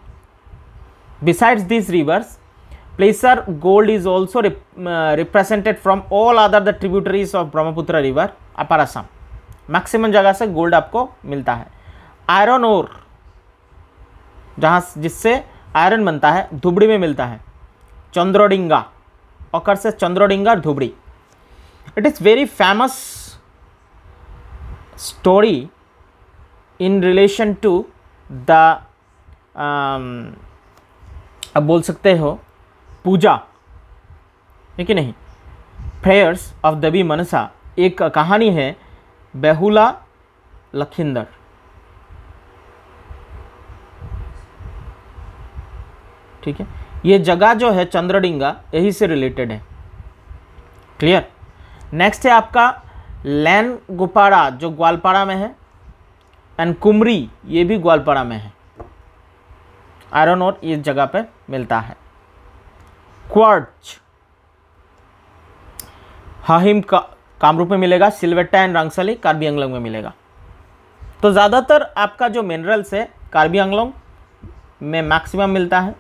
[SPEAKER 1] Besides these rivers, placer gold is also rep uh, represented from all other the tributaries of Brahmaputra river, Upper Assam. Maximum जगह से gold आपको मिलता है Iron ore, जहाँ जिससे iron बनता है धुबड़ी में मिलता है चंद्रोडिंगा ऑकर से Chandrodinga Dhubri It is very famous story in relation to the अब बोल सकते हो पूजा है कि नहीं प्रेयर्स ऑफ दबी मनसा एक कहानी है बेहुला लखिंदर ठीक है ये जगह जो है चंद्रडिंगा यही से रिलेटेड है क्लियर नेक्स्ट है आपका लैन गुपाड़ा जो ग्वालपाड़ा में है एंड कुमरी ये भी ग्वालपाड़ा में है आयरन और इस जगह पर मिलता है क्वार्च हाहिम का कामरूप में मिलेगा सिल्वेटा एंड रंगसली कार्बी अंगलोंग में मिलेगा तो ज़्यादातर आपका जो मिनरल्स है कार्बी अंगलोंग में मैक्सिमम मिलता है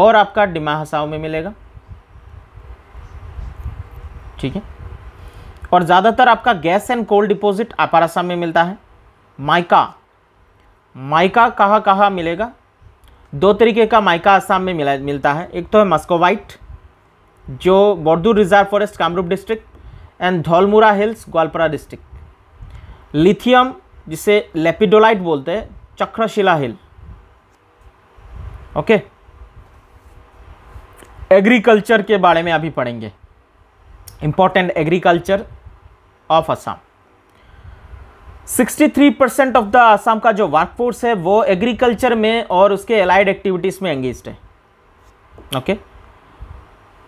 [SPEAKER 1] और आपका डिमा हसाओ में मिलेगा ठीक है और ज़्यादातर आपका गैस एंड कोल डिपॉजिट अपार में मिलता है माइका माइका कहाँ कहाँ मिलेगा दो तरीके का माइका आसाम में मिला मिलता है एक तो है मस्कोवाइट जो Bordu reserve forest Kamrup district and Dhaulmura hills Goalpara district lithium जिसे लेपिडोलाइट बोलते हैं चक्रशिला हिल ओके एग्रीकल्चर के बारे में अभी पढ़ेंगे important agriculture of Assam 63% of the Assam का जो वर्कफोर्स है वो एग्रीकल्चर में और उसके अलाइड एक्टिविटीज़ में एंगेज है ओके okay?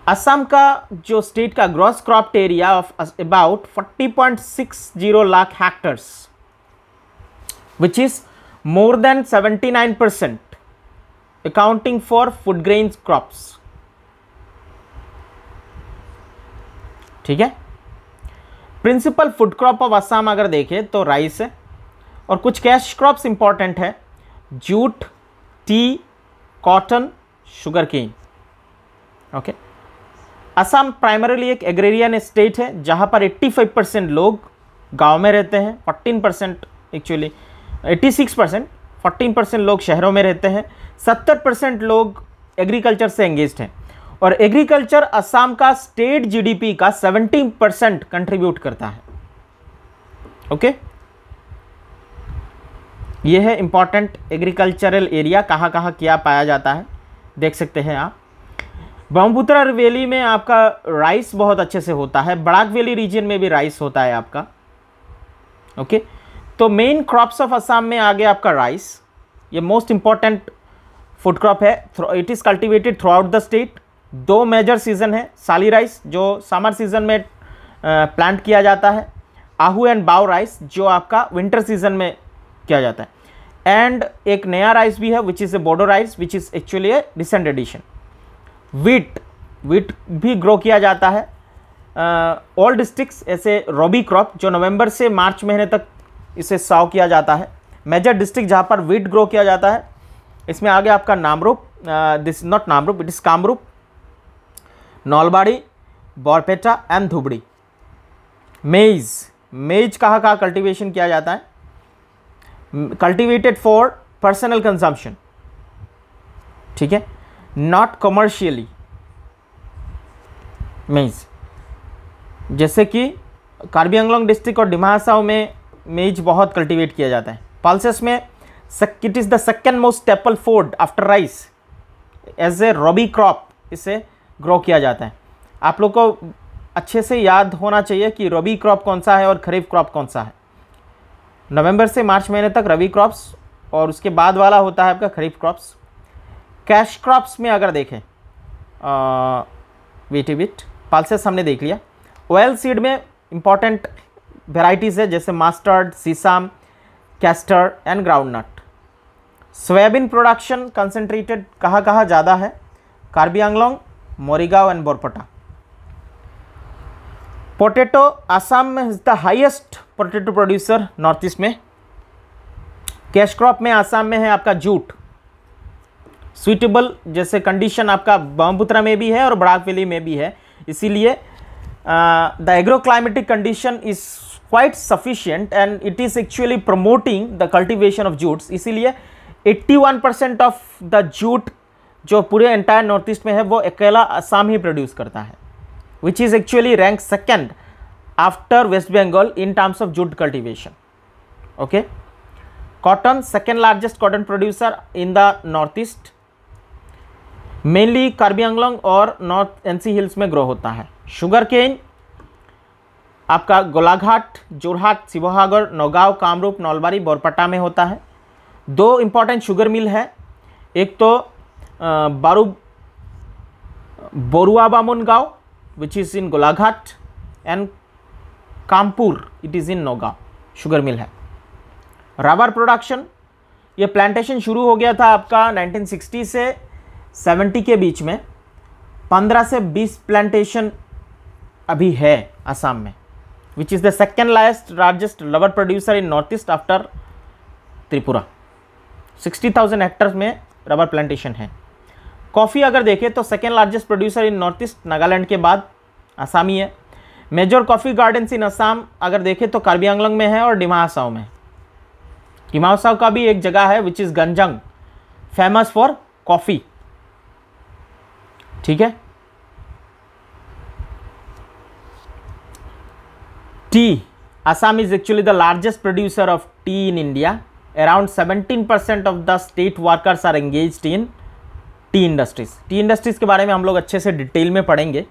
[SPEAKER 1] असम का जो स्टेट का gross crop area of about 40.60 lakh hectares which is more than 79 percent accounting for food grain crops ठीक है principal food crop of Assam अगर देखें तो राइस है और कुछ कैश क्रॉप्स इंपॉर्टेंट है jute tea cotton sugar cane okay Assam primarily एक एग्रेरियन स्टेट है जहाँ पर 85 परसेंट लोग गांव में रहते हैं 14 percent actually 86 percent fourteen percent लोग शहरों में रहते हैं सत्तर परसेंट लोग एग्रीकल्चर से एंगेज हैं और एग्रीकल्चर असम का स्टेट जीडीपी का 17 परसेंट कंट्रीब्यूट करता है ओके okay? यह है इंपॉर्टेंट एग्रीकल्चरल एरिया कहाँ कहाँ क्या पाया जाता है देख सकते हैं आप ब्रह्मपुत्र वैली में आपका राइस बहुत अच्छे से होता है बड़ाक वैली रीजन में भी राइस होता है आपका ओके okay? तो मेन क्रॉप्स ऑफ असम में आ गया आपका राइस ये मोस्ट इंपॉर्टेंट फूड क्रॉप है it is cultivated throughout the state दो मेजर सीज़न है साली राइस जो समर सीज़न में प्लांट किया जाता है आहू एंड बाव राइस जो आपका विंटर सीज़न में किया जाता है एंड एक नया राइस भी है which is a boro rice which is actually a recent addition wheat wheat भी ग्रो किया जाता है ऑल डिस्ट्रिक्स ऐसे रॉबी क्रॉप जो नवंबर से मार्च महीने तक इसे साव किया जाता है मेजर डिस्ट्रिक्ट जहाँ पर वीट ग्रो किया जाता है इसमें आगे आपका Namrup this not Namrup it is Kamrup Nalbari Barpeta and Dhubri maize maize कहाँ कहाँ कल्टीवेशन किया जाता है कल्टीवेटेड फॉर पर्सनल कंजम्पशन ठीक है नॉट कमर्शियली मेज जैसे कि कार्बी आंगलोंग डिस्ट्रिक्ट और डिमासाओ में मेज बहुत कल्टीवेट किया जाता है पल्सेस में it is the second most staple food after rice as a rabi crop इसे ग्रो किया जाता है आप लोग को अच्छे से याद होना चाहिए कि रबी क्रॉप कौन सा है और खरीफ क्रॉप कौन सा है नवंबर से मार्च महीने तक रबी क्रॉप्स और उसके बाद वाला होता है आपका खरीफ क्रॉप्स कैश क्रॉप्स में अगर देखें वीटी वीट पालसेस हमने देख लिया ऑयल सीड में इम्पॉर्टेंट वेराइटीज़ है जैसे mustard sesame castor and groundnut soybean production concentrated कहाँ कहाँ ज़्यादा है कार्बी आंगलोंग एंड बोरपटा पोटैटो आसाम में is the highest potato producer north east में कैश क्रॉप में आसाम में है आपका जूट सुइटेबल जैसे कंडीशन आपका ब्रह्मपुत्रा में भी है और बड़ाक वैली में भी है इसीलिए the agro climatic condition is quite sufficient and it is actually promoting the cultivation of jutes इसीलिए 81 परसेंट ऑफ द जूट जो पूरे एंटायर नॉर्थ ईस्ट में है वो अकेला आसाम ही प्रोड्यूस करता है which is actually rank second after West Bengal in terms of jute cultivation okay second largest cotton producer in the north east mainly Karbi Anglong और नॉर्थ एनसी हिल्स में ग्रो होता है शुगर केन आपका गोलाघाट जोरहाट शिवहागर नौगांव कामरूप नौलबारी बोरपटा में होता है दो इम्पॉर्टेंट शुगर मिल है एक तो Baruabamungaon which is in Golaghat and Kampur it is in Noga, sugar mill है रबर प्रोडक्शन ये प्लांटेशन शुरू हो गया था आपका 1960 से 70 के बीच में 15 से 20 प्लांटेशन अभी है असम में which is the second least largest rubber producer in north east after Tripura 60,000 hectares में रबर प्लांटेशन है कॉफ़ी अगर देखें तो second largest producer in north east Nagaland के बाद आसाम ही है major coffee gardens in Assam अगर देखें तो कार्बी आंगलंग में है और डिमासाव में डिमासाव का भी एक जगह है which is Gunjung famous for coffee ठीक है tea is actually the largest producer of tea in India around seventeen 17% of the state workers are engage in tea industries tea industries के बारे में हम लोग अच्छे से डिटेल में पढ़ेंगे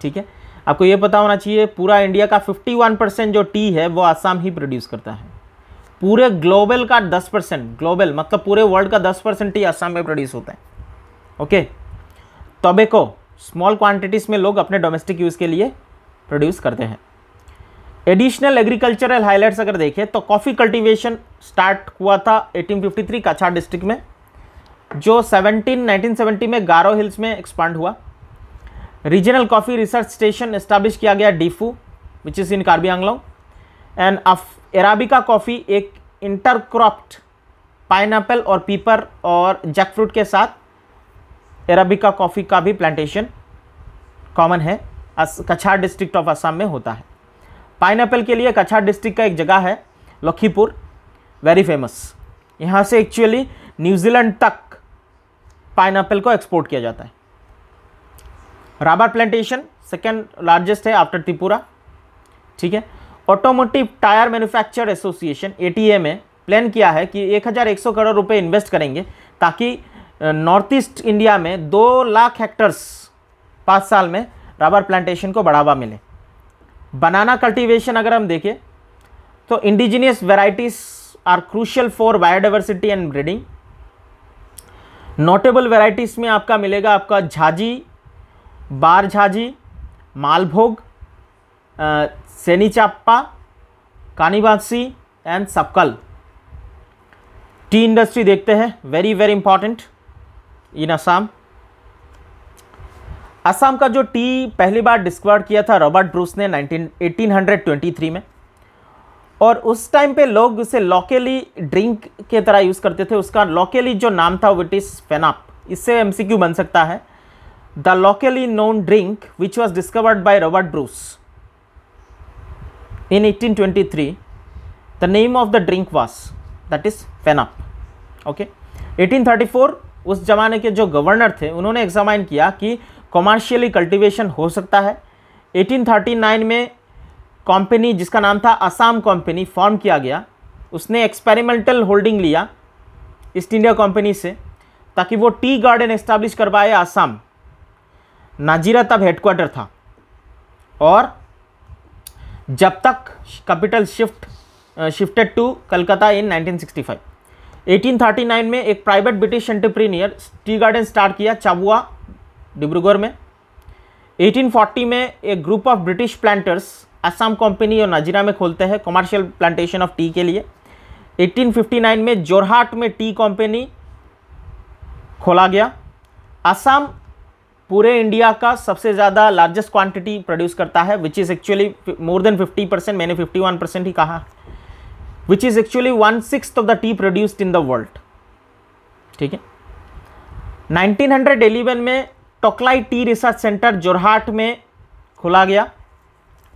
[SPEAKER 1] ठीक है आपको ये पता होना चाहिए पूरा इंडिया का 51 परसेंट जो टी है वो आसाम ही प्रोड्यूस करता है पूरे ग्लोबल का 10 परसेंट ग्लोबल मतलब पूरे वर्ल्ड का 10 परसेंट टी आसाम में प्रोड्यूस होता है ओके टोबेको स्मॉल क्वांटिटीज़ में लोग अपने डोमेस्टिक यूज़ के लिए प्रोड्यूस करते हैं एडिशनल एग्रीकल्चरल हाईलाइट्स अगर देखें तो कॉफ़ी कल्टिवेशन स्टार्ट हुआ था 1853 काछाड़ डिस्ट्रिक्ट में जो 17 1970 में गारो हिल्स में एक्सपांड हुआ regional coffee research station establish किया गया Diphu which is in Karbi Anglong and arabica coffee एक इंटरक्रॉप्ड पाइन और पीपर और जैक फ्रूट के साथ एराबिका कॉफ़ी का भी प्लांटेशन कॉमन है कछार डिस्ट्रिक्ट ऑफ असम में होता है पाइन के लिए कछार डिस्ट्रिक्ट का एक जगह है लखीपुर वेरी फेमस यहाँ से एक्चुअली न्यूजीलैंड तक पाइन को एक्सपोर्ट किया जाता है राबर प्लांटेशन सेकेंड लार्जेस्ट है आफ्टर त्रिपुरा ठीक है ऑटोमोटिव टायर मैन्युफैक्चर एसोसिएशन ए में प्लान किया है कि 1100 करोड़ रुपए इन्वेस्ट करेंगे ताकि नॉर्थ ईस्ट इंडिया में दो लाख हेक्टर्स पाँच साल में रबर प्लांटेशन को बढ़ावा मिले बनाना कल्टीवेशन अगर हम देखें तो indigenous varieties are crucial for biodiversity and breeding notable varieties में आपका मिलेगा आपका झाजी बार झाजी मालभोग सेनी चाप्पा एंड सबकल टी इंडस्ट्री देखते हैं very very important in Assam Assam का जो टी पहली बार डिस्कवर किया था रॉबर्ट ब्रूस ने 19 1823 में और उस टाइम पे लोग उसे लॉकेली ड्रिंक के तरह यूज़ करते थे उसका लॉकेली जो नाम था विट इज़ फेनाप इससे एम बन सकता है the locally known drink which was discovered by Robert Bruce in 1823 the name of the drink was that is Phanap okay 1834 उस जमाने के जो गवर्नर थे उन्होंने एग्जामाइन किया कि कॉमर्शियली कल्टिवेशन हो सकता है 1839 में कंपनी जिसका नाम था असम कंपनी फॉर्म किया गया उसने एक्सपेरिमेंटल होल्डिंग लिया ईस्ट इंडिया कंपनी से ताकि वो टी गार्डन इस्टेब्लिश करवाए आसाम नाजीरा तब हेडक्वार्टर था और जब तक capital shift shifted to Calcutta in 1965 1839 में एक private British entrepreneur tea garden start किया चाबुआ डिब्रूगढ़ में 1840 में एक group of British planters Assam company और नजीरा में खोलते हैं कमर्शियल प्लांटेशन ऑफ टी के लिए 1859 में जोरहाट में टी कंपनी खोला गया असम पूरे इंडिया का सबसे ज़्यादा लार्जेस्ट क्वांटिटी प्रोड्यूस करता है which is actually more than 50 percent मैंने 51 परसेंट ही कहा which is actually one six of the tea produced in the world ठीक है नाइनटीन में Tocklai tea research centre Jorhat में खोला गया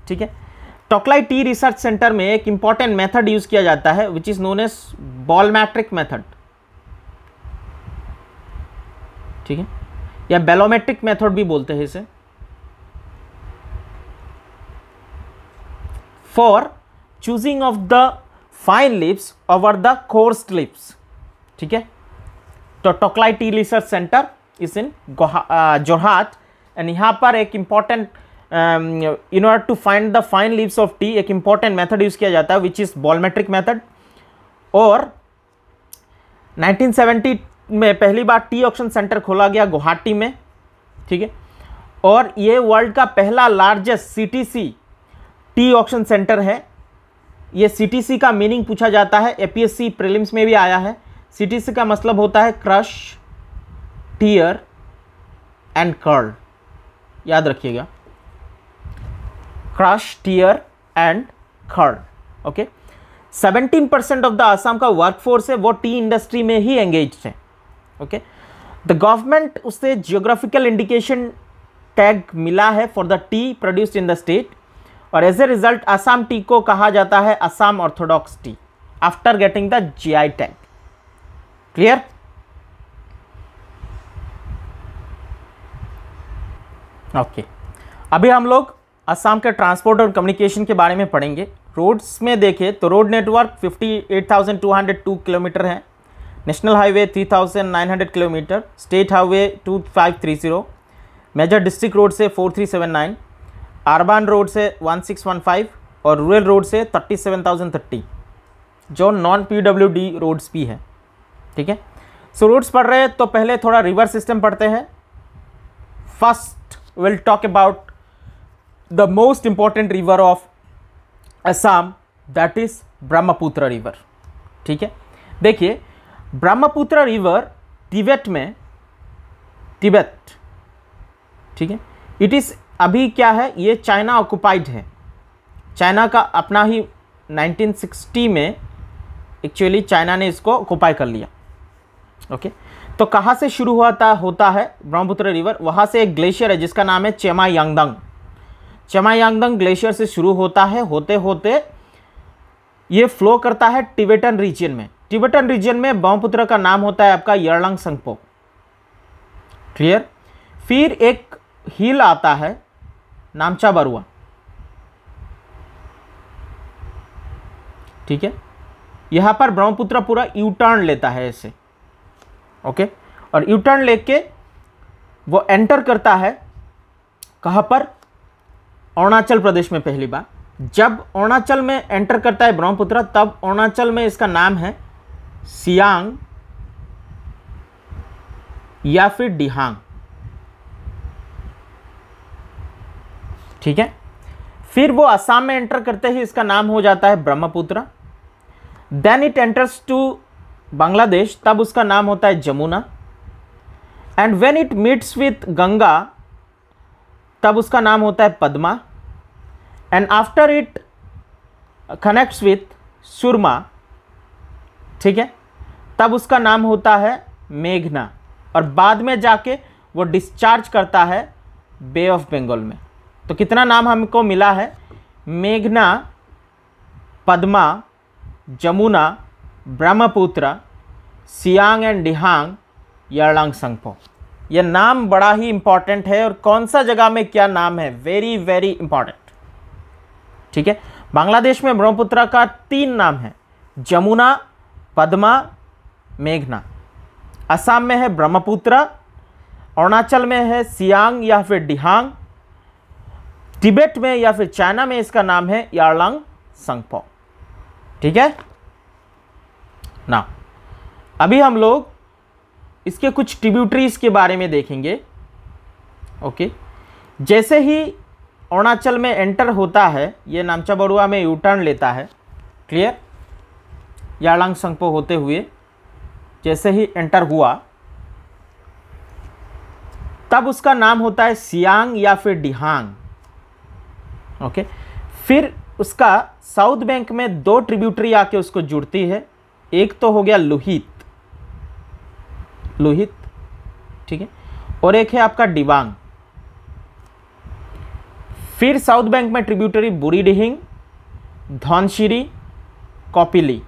[SPEAKER 1] ठीक है टोकलाई टी रिसर्च सेंटर में एक इंपॉर्टेंट मेथड यूज किया जाता है which is known as ball metric method ठीक है या बेलोमेट्रिक मेथड भी बोलते हैं इसे for choosing of the fine leaves over the coarse leaves ठीक है तो Tocklai tea research centre is in Jorhat and यहां पर एक important in order to find the fine leaves of tea एक इंपॉर्टेंट मेथड यूज़ किया जाता है विच इज़ बॉलमेट्रिक मेथड और 1970 में पहली बार टी ऑक्शन सेंटर खोला गया गुवाहाटी में ठीक है और ये वर्ल्ड का पहला largest C T auction centre है ये सी का मीनिंग पूछा जाता है एपीएससी प्रीलिम्स में भी आया है सी का मतलब होता है क्रश टीयर एंड कर्ल याद रखिएगा crush tear and curl okay seventeen percent of the Assam का वर्क फोर्स है वो टी इंडस्ट्री में ही एंगेज है ओके द गवर्नमेंट उससे जियोग्राफिकल इंडिकेशन टैग मिला है for the tea produced in the state और as a result Assam tea को कहा जाता है Assam orthodox tea after getting the G I tag clear okay अभी हम लोग असम के ट्रांसपोर्ट और कम्युनिकेशन के बारे में पढ़ेंगे रोड्स में देखें तो रोड नेटवर्क 58,202 किलोमीटर है national highway 3,900 kilometre state highway 2530 major district road से 4379 अर्बन रोड से 1615 और रूरल रोड से 37,030 जो नॉन पीडब्ल्यूडी रोड्स भी हैं ठीक है सो रोड्स पढ़ रहे हैं तो पहले थोड़ा रिवर सिस्टम पढ़ते हैं first will talk about the most important river of Assam that is Brahmaputra river ठीक है देखिए ब्रह्मपुत्र रिवर तिबेट में तिबेट ठीक है इट इज़ अभी क्या है ये चाइना ऑक्युपाइड है चाइना का अपना ही 1960 में एक्चुअली चाइना ने इसको ऑक्युपाई कर लिया ओके तो कहाँ से शुरू हुआ था होता है ब्रह्मपुत्र रिवर वहाँ से एक ग्लेशियर है जिसका नाम है चेमा यांगदंग चमायांगदंग ग्लेशियर से शुरू होता है होते होते ये फ्लो करता है टिबेटन रीजन में टिबेटन रीजन में ब्रह्मपुत्र का नाम होता है आपका यरलंग संगपो क्लियर फिर एक हिल आता है नामचा बरुआ ठीक है यहां पर ब्रह्मपुत्र पूरा यू टर्न लेता है ऐसे ओके और यू टर्न लेके वो एंटर करता है कहां पर अरुणाचल प्रदेश में पहली बार जब अरुणाचल में एंटर करता है ब्रह्मपुत्र तब अरुणाचल में इसका नाम है सियांग या फिर डिहांग ठीक है फिर वो असम में एंटर करते ही इसका नाम हो जाता है Brahmaputra then it enters to Bangladesh तब उसका नाम होता है Jamuna and when it meets with Ganga तब उसका नाम होता है Padma and after it connects with Surma ठीक है तब उसका नाम होता है मेघना और बाद में जाके वो डिस्चार्ज करता है बे ऑफ बंगाल में तो कितना नाम हमको मिला है मेघना पद्मा जमुना ब्रह्मपुत्र सियांग एंड डिहांग यरलांग संगपो यह नाम बड़ा ही इंपॉर्टेंट है और कौन सा जगह में क्या नाम है वेरी वेरी इंपॉर्टेंट ठीक है बांग्लादेश में ब्रह्मपुत्रा का तीन नाम है जमुना पद्मा मेघना असम में है ब्रह्मपुत्रा अरुणाचल में है सियांग या फिर डिहांग तिब्बत में या फिर चाइना में इसका नाम है यारलांग संगपो ठीक है ना अभी हम लोग इसके कुछ ट्रिब्यूटरीज के बारे में देखेंगे ओके जैसे ही अरुणाचल में एंटर होता है ये नामचा बड़ुआ में यू टर्न लेता है क्लियर यालांग संगपो होते हुए जैसे ही एंटर हुआ तब उसका नाम होता है सियांग या फिर डिहांग ओके फिर उसका साउथ बैंक में दो ट्रिब्यूटरी आके उसको जुड़ती है एक तो हो गया लुहित लोहित ठीक है और एक है आपका डिबांग फिर साउथ बैंक में ट्रिब्यूटरी बुरी डिहिंग धौनशिरी कॉपिली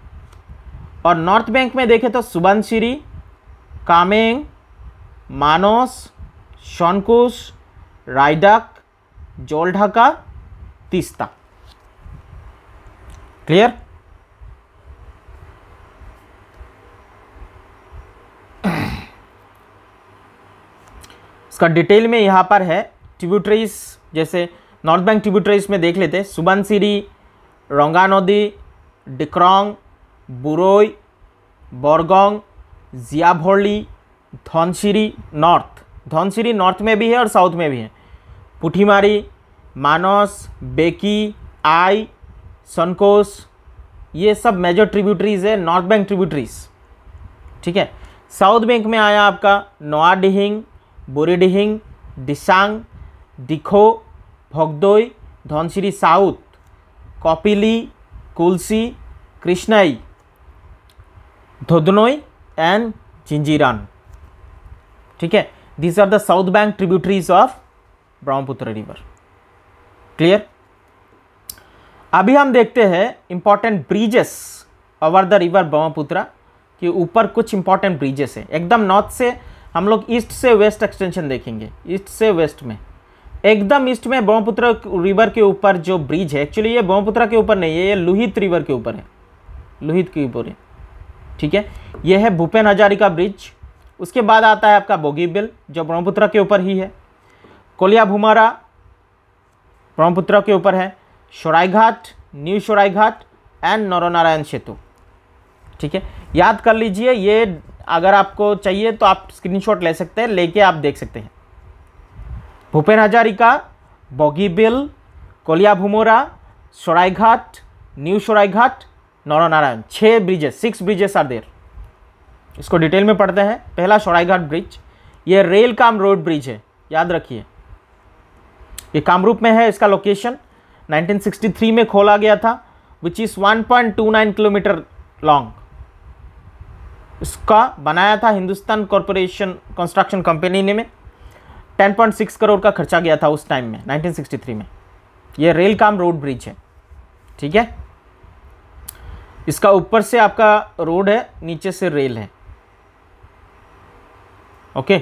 [SPEAKER 1] और नॉर्थ बैंक में देखें तो सुबनशिरी कामेंग मानोस शौनकुश रायडक जोलढाका तीस्ता क्लियर इसका डिटेल में यहाँ पर है ट्रिब्यूटरीज जैसे नॉर्थ बैंक ट्रिब्यूटरीज में देख लेते हैं सुबनसिरी रोंगा नदी डिक्रोंग बुरोई बोरगोंग जियाभोली धौनसिरी नॉर्थ धौनसिरी नॉर्थ में भी है और साउथ में भी है पुठीमारी मानस बेकी आई सनकोस ये सब मेजर ट्रिब्यूटरीज है नॉर्थ बैंक ट्रिब्यूटरीज ठीक है साउथ बैंक में आया आपका नोआडिहिंग बोरीडिहिंग दिशांग दिखो भगदई धनसिरी साउथ कपिली कुलसी कृष्णाई धोदनोई एंड जिंजीरान ठीक है this are the south bank tributaries of Brahmaputra river clear अभी हम देखते हैं important bridges over the river Brahmaputra के ऊपर कुछ इंपॉर्टेंट ब्रिजेस हैं एकदम नॉर्थ से हम लोग ईस्ट से वेस्ट एक्सटेंशन देखेंगे ईस्ट से वेस्ट में एकदम ईस्ट में ब्रह्मपुत्र रिवर के ऊपर जो ब्रिज है एक्चुअली ये ब्रह्मपुत्र के ऊपर नहीं है ये लोहित रिवर के ऊपर है लोहित के ऊपर है ठीक है ये है भूपेन हजारिका ब्रिज उसके बाद आता है आपका बोगीबिल जो ब्रह्मपुत्र के ऊपर ही है कोलिया भुमारा ब्रह्मपुत्र के ऊपर है शोराईघाट न्यू शोराईघाट एंड नरोनारायण सेतु ठीक है याद कर लीजिए ये अगर आपको चाहिए तो आप स्क्रीनशॉट ले सकते हैं लेके आप देख सकते हैं भूपेन हजारिका बिल कोलिया भुमोरा सरायघाट न्यू सरायघाट नौरानारायण छः bridges six bridges are there इसको डिटेल में पढ़ते हैं पहला सरायघाट ब्रिज ये रेल काम रोड ब्रिज है याद रखिए ये कामरूप में है इसका लोकेशन 1963 में खोला गया था विच इज़ 1.29 किलोमीटर लॉन्ग उसका बनाया था हिंदुस्तान कॉरपोरेशन कंस्ट्रक्शन कंपनी ने में 10.6 करोड़ का खर्चा गया था उस टाइम में 1963 में यह रेल काम रोड ब्रिज है ठीक है इसका ऊपर से आपका रोड है नीचे से रेल है ओके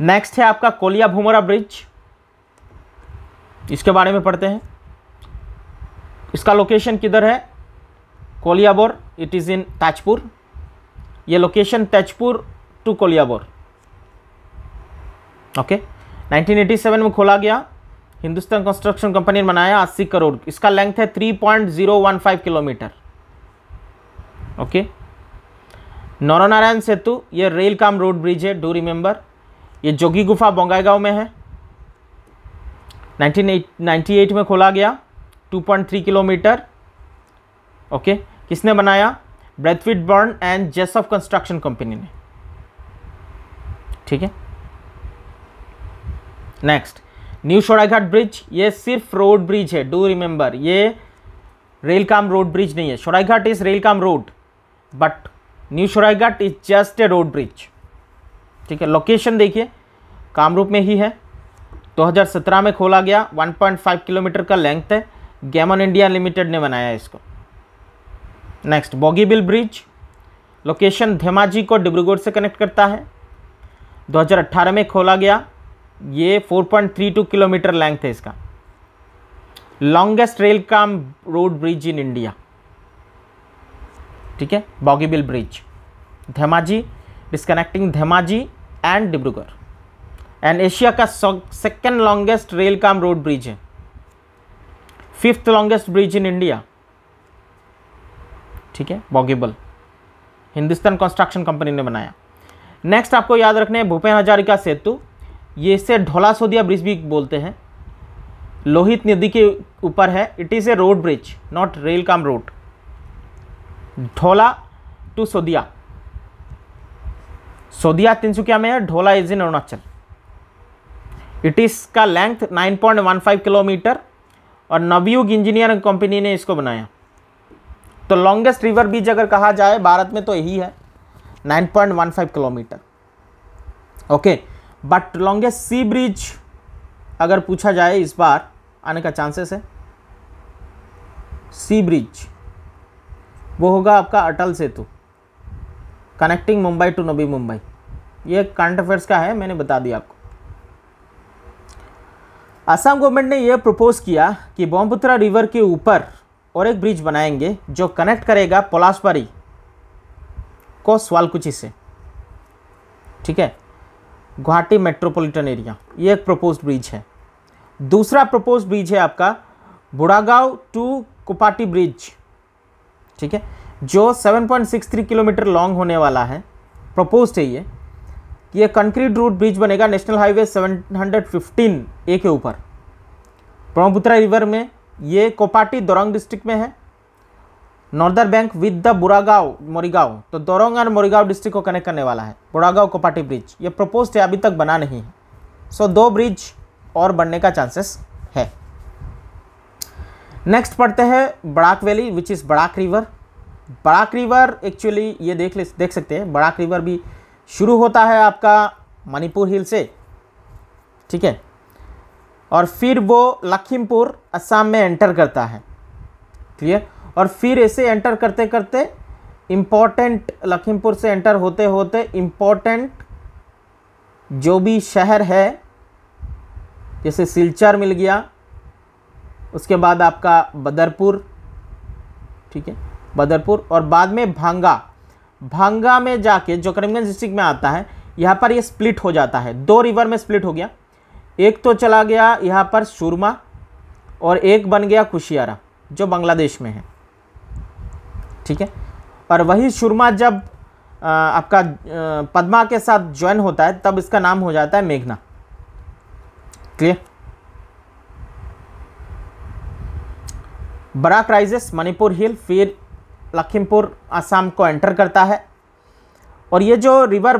[SPEAKER 1] नेक्स्ट है आपका कोलिया भूमरा ब्रिज इसके बारे में पढ़ते हैं इसका लोकेशन किधर है Koliabor it is in Tajpur. ये location Tajpur to Koliabor okay okay. 1987 में खोला गया हिंदुस्तान कंस्ट्रक्शन कंपनी ने बनाया 80 करोड़ इसका लेंथ है 3.015 किलोमीटर ओके नारायण सेतु ये रेल काम रोड ब्रिज है डू रिमेंबर ये जोगी गुफा बोंगाईगांव में है 1998 में खोला गया 2.3 किलोमीटर ओके okay. किसने बनाया Braithwaite Burn and Jessop Construction Company ने ठीक है नेक्स्ट न्यू शोड़ाघाट ब्रिज ये सिर्फ रोड ब्रिज है डू रिमेंबर ये रेल काम रोड ब्रिज नहीं है Saraighat is rail cum road but new Saraighat is just a road bridge ठीक है लोकेशन देखिए कामरूप में ही है 2017 में खोला गया 1.5 किलोमीटर का लेंथ है गैमन इंडिया लिमिटेड ने बनाया इसको next Bogibeel bridge location Dhemaji को डिब्रूगढ़ से कनेक्ट करता है 2018 में खोला गया ये 4.32 किलोमीटर लेंथ है इसका longest rail cum road bridge in India ठीक है Bogibeel bridge Dhemaji disconnecting Dhemaji and Dibrugarh and Asia का second longest rail cum road bridge है fifth longest bridge in India ठीक है बॉगेबल हिंदुस्तान कंस्ट्रक्शन कंपनी ने बनाया नेक्स्ट आपको याद रखना है भूपेन हजारिका सेतु ये इसे ढोला सोदिया ब्रिज भी बोलते हैं लोहित नदी के ऊपर है it is a road bridge not rail cum road Dhola to Sadiya Sadiya Tinsukia में है Dhola is in Arunachal it is का लेंथ 9.15 किलोमीटर और नवयुग इंजीनियरिंग कंपनी ने इसको बनाया तो लॉन्गेस्ट रिवर ब्रिज अगर कहा जाए भारत में तो यही है 9.15 kilometre okay but longest sea bridge अगर पूछा जाए इस बार आने का चांसेस है सी ब्रिज वो होगा आपका अटल सेतु कनेक्टिंग मुंबई टू नबी मुंबई ये करंट अफेयर्स का है मैंने बता दिया आपको असम गवर्नमेंट ने यह प्रपोज किया कि ब्रह्मपुत्रा रिवर के ऊपर और एक ब्रिज बनाएंगे जो कनेक्ट करेगा पोलासबारी को स्वालकुची से ठीक है गुवाहाटी मेट्रोपॉलिटन एरिया ये एक प्रपोज ब्रिज है दूसरा प्रपोज ब्रिज है आपका बुढ़ागांव टू कुपाटी ब्रिज ठीक है जो 7.63 किलोमीटर लॉन्ग होने वाला है प्रपोज है ये कि ये कंक्रीट रूट ब्रिज बनेगा नेशनल हाईवे 715 ए के ऊपर ब्रह्मपुत्रा रिवर में ये कोपाटी दोरंग डिस्ट्रिक्ट में है northern bank with the Buragaon Morigaon तो दोरंग और मोरीगांव डिस्ट्रिक्ट को कनेक्ट करने वाला है बुरागांव कोपाटी ब्रिज ये प्रपोज है अभी तक बना नहीं है सो दो ब्रिज और बनने का चांसेस है नेक्स्ट पढ़ते हैं Barak valley which is Barak river Barak river actually ये देख ले देख सकते हैं बड़ाक रिवर भी शुरू होता है आपका मणिपुर हिल से ठीक है और फिर वो लखीमपुर असम में एंटर करता है क्लियर और फिर ऐसे एंटर करते करते इम्पोर्टेंट लखीमपुर से एंटर होते होते इम्पोर्टेंट जो भी शहर है जैसे सिलचर मिल गया उसके बाद आपका बदरपुर ठीक है बदरपुर और बाद में भांगा भांगा में जाके जो करीमगंज डिस्ट्रिक्ट में आता है यहाँ पर ये स्प्लिट हो जाता है दो रिवर में स्प्लिट हो गया एक तो चला गया यहाँ पर सुरमा और एक बन गया कुशियारा जो बांग्लादेश में है ठीक है और वही सुरमा जब आपका पद्मा के साथ ज्वाइन होता है तब इसका नाम हो जाता है मेघना क्लियर बड़ा क्राइसिस मणिपुर हिल फिर लखीमपुर आसाम को एंटर करता है और ये जो river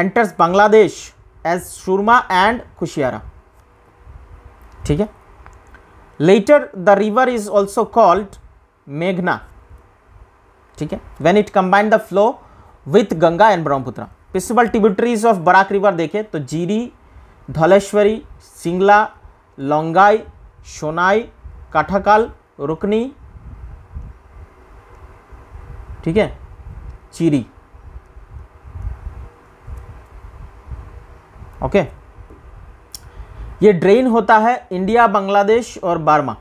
[SPEAKER 1] enters Bangladesh as Surma and Kushiyara ठीक है later the river is also called मेघना ठीक है when it combine the flow with Ganga and Brahmaputra principal tributaries of Barak river देखें तो जीरी धलेश्वरी सिंगला लोंगाई सोनाई काठाकाल रुकनी ठीक है चीरी ओके ये ड्रेन होता है इंडिया बांग्लादेश और बार्मा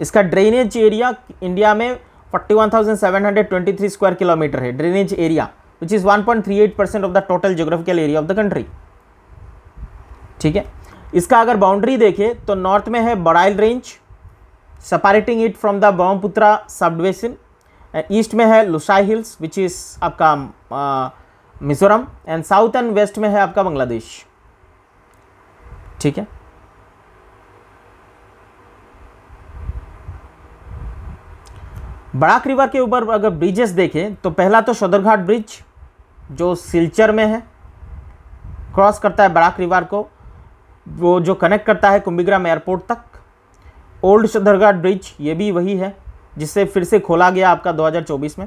[SPEAKER 1] इसका ड्रेनेज एरिया इंडिया में 41,723 स्क्वायर किलोमीटर है drainage area which is 1.38 percent of the total geographical area of the country ठीक है इसका अगर बाउंड्री देखें तो नॉर्थ में है Barail range separating it from the Brahmaputra subbasin east में है लुसाई हिल्स विच इज़ आपका Mizoram and south and west में है आपका बांग्लादेश ठीक है बड़ाक रिवर के ऊपर अगर ब्रिजेस देखें तो पहला तो सदरघाट ब्रिज जो सिलचर में है क्रॉस करता है बड़ाक रिवर को वो जो कनेक्ट करता है कुंभीग्राम एयरपोर्ट तक ओल्ड सदरघाट ब्रिज ये भी वही है जिससे फिर से खोला गया आपका 2024 में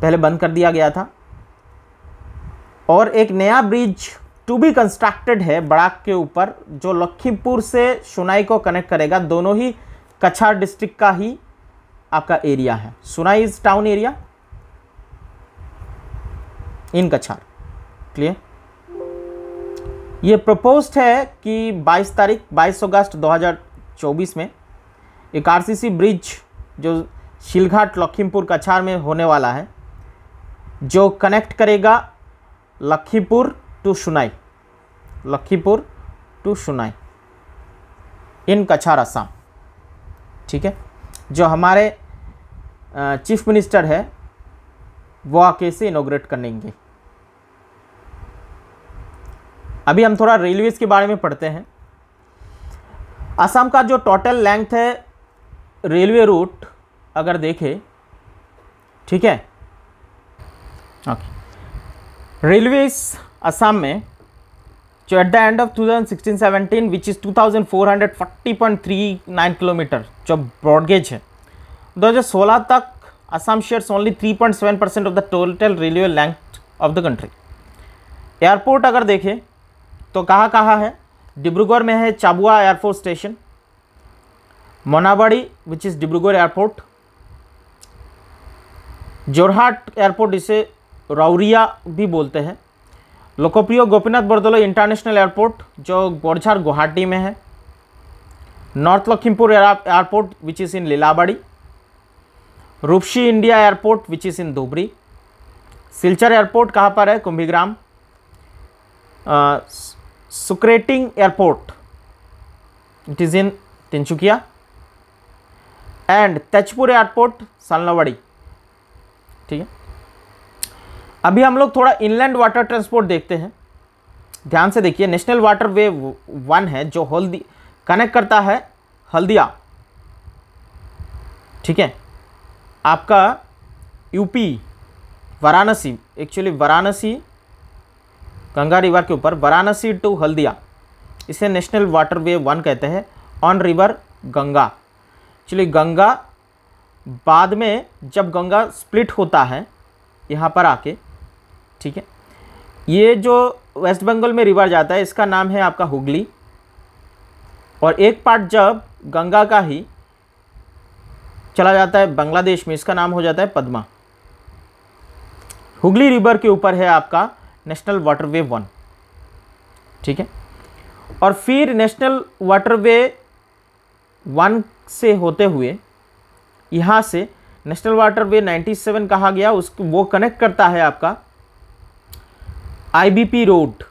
[SPEAKER 1] पहले बंद कर दिया गया था और एक नया ब्रिज टू बी कंस्ट्रक्टेड है बड़ाक के ऊपर जो लखीमपुर से सुनाई को कनेक्ट करेगा दोनों ही कछार डिस्ट्रिक्ट का ही आपका एरिया है सुनाई इज टाउन एरिया इन कछार क्लियर ये प्रपोज है कि 22 तारीख 22 अगस्त 2024 में एक आरसीसी ब्रिज जो शिलघाट लखीमपुर कछार में होने वाला है जो कनेक्ट करेगा लखीपुर टू सुनाई लखीपुर टू सुनाई इन कछार आसाम ठीक है जो हमारे चीफ मिनिस्टर है वो आके से इनोग्रेट करेंगे अभी हम थोड़ा रेलवेज़ के बारे में पढ़ते हैं असम का जो टोटल लेंथ है रेलवे रूट अगर देखें ठीक है ओके रेलवेज असम में जो at the end of 2016-17 which is 2440.39 kilometre जो ब्रॉडगेज है 2016 तक Assam shares only 3.7 percent of the total railway length of the country airport अगर देखें तो कहाँ कहाँ है डिब्रूगढ़ में है Chabua air force station Mohanbari which is Dibrugarh airport Jorhat airport इसे राउरिया भी बोलते हैं लोकप्रिय गोपीनाथ बरदोलो इंटरनेशनल एयरपोर्ट जो बोरझार गुवाहाटी में है north Lakhimpur airport which is in Lilabari Rupsi India airport which is in Dhubri Silchar airport कहाँ पर है Kumbhigram Sookerating airport it is in Tinsukia and Tezpur airport Salonibari ठीक है अभी हम लोग थोड़ा इनलैंड वाटर ट्रांसपोर्ट देखते हैं ध्यान से देखिए नेशनल वाटर वे वन है जो हल्दी कनेक्ट करता है हल्दिया ठीक है आपका UP Varanasi actually Varanasi Ganga river के ऊपर वाराणसी टू हल्दिया इसे नेशनल वाटर वे वन कहते हैं on river Ganga actually Ganga बाद में जब गंगा स्प्लिट होता है यहाँ पर आके ठीक है ये जो वेस्ट बंगाल में रिवर जाता है इसका नाम है आपका हुगली और एक पार्ट जब गंगा का ही चला जाता है बांग्लादेश में इसका नाम हो जाता है पद्मा हुगली रिवर के ऊपर है आपका नेशनल वाटरवे वन ठीक है और फिर नेशनल वाटरवे वन से होते हुए यहाँ से नेशनल वाटरवे 97 कहा गया उस वो कनेक्ट करता है आपका आईबीपी रोड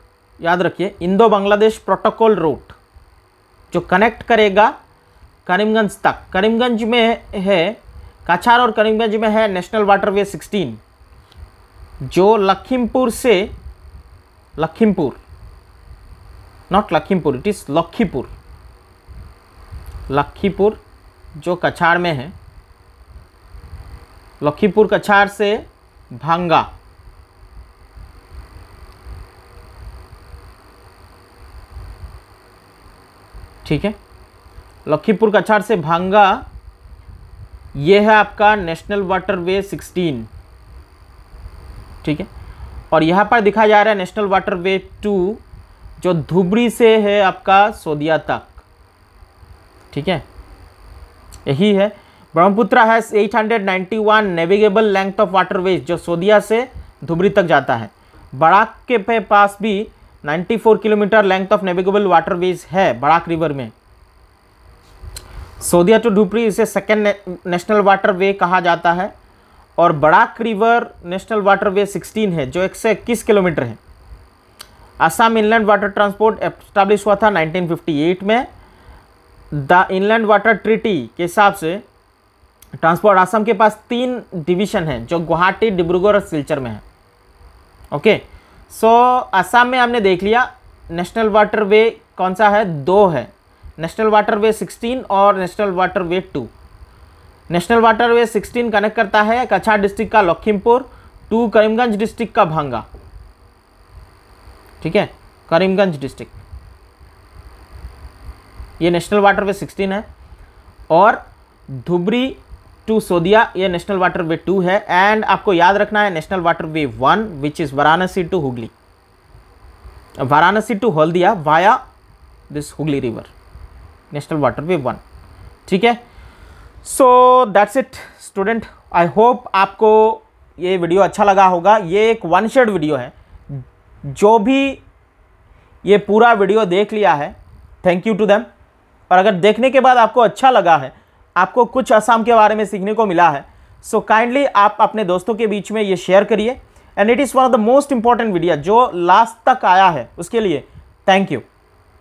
[SPEAKER 1] याद रखिए इंडो बांग्लादेश प्रोटोकॉल रोड जो कनेक्ट करेगा करीमगंज तक करीमगंज में है काछार और करीमगंज में है नेशनल वाटरवे 16 जो लखीमपुर से Lakhimpur not Lakhimpur it is Lakhipur Lakhipur जो कछार में है लखीपुर कछार से भांगा ठीक है लखीमपुर कछार से भांगा ये है आपका नेशनल वाटर वे सिक्सटीन ठीक है और यहाँ पर दिखा जा रहा है नेशनल वाटर वे टू जो धुबरी से है आपका सोदिया तक ठीक है यही है ब्रह्मपुत्र है 891 नेविगेबल लेंथ ऑफ वाटरवेज जो सोदिया से धुबरी तक जाता है बड़ाक के पे पास भी 94 kilometre length of navigable water ways है बड़ाक रिवर में सोदिया टू डुपरी इसे सेकेंड नेशनल वाटर वे कहा जाता है और Barak river national water way 16 है जो एक सौ इक्कीस किलोमीटर है Assam inland water transport establish हुआ था 1958 में द इनलैंड वाटर ट्रिटी के हिसाब से ट्रांसपोर्ट असम के पास तीन डिवीज़न हैं जो गुवाहाटी डिब्रूगढ़ और सिलचर में है okay okay? So so, Assam में हमने देख लिया नेशनल वाटर वे कौन सा है दो है नेशनल वाटर वे सिक्सटीन और national water way two national water way sixteen connect करता है कछा डिस्ट्रिक्ट का लखीमपुर टू करीमगंज डिस्ट्रिक्ट का भांगा ठीक है करीमगंज डिस्ट्रिक्ट ये नेशनल वाटर वे सिक्सटीन है और धुबरी टू सोदिया ये नेशनल वाटर वे टू है एंड आपको याद रखना है national water way one which is Varanasi to Hooghly Varanasi to Haldia via this Hooghly river national water way one ठीक है so that's it student I hope आपको ये वीडियो अच्छा लगा होगा ये एक वन शेड वीडियो है जो भी ये पूरा वीडियो देख लिया है थैंक यू टू देम और अगर देखने के बाद आपको अच्छा लगा है आपको कुछ असम के बारे में सीखने को मिला है सो so काइंडली आप अपने दोस्तों के बीच में ये शेयर करिए and it is one of the most important video जो लास्ट तक आया है उसके लिए थैंक यू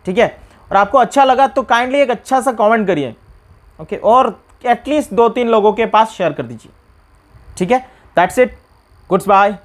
[SPEAKER 1] ठीक है और आपको अच्छा लगा तो काइंडली एक अच्छा सा कमेंट करिए ओके okay, और एटलीस्ट दो तीन लोगों के पास शेयर कर दीजिए ठीक है दैट्स इट गुड्स बाय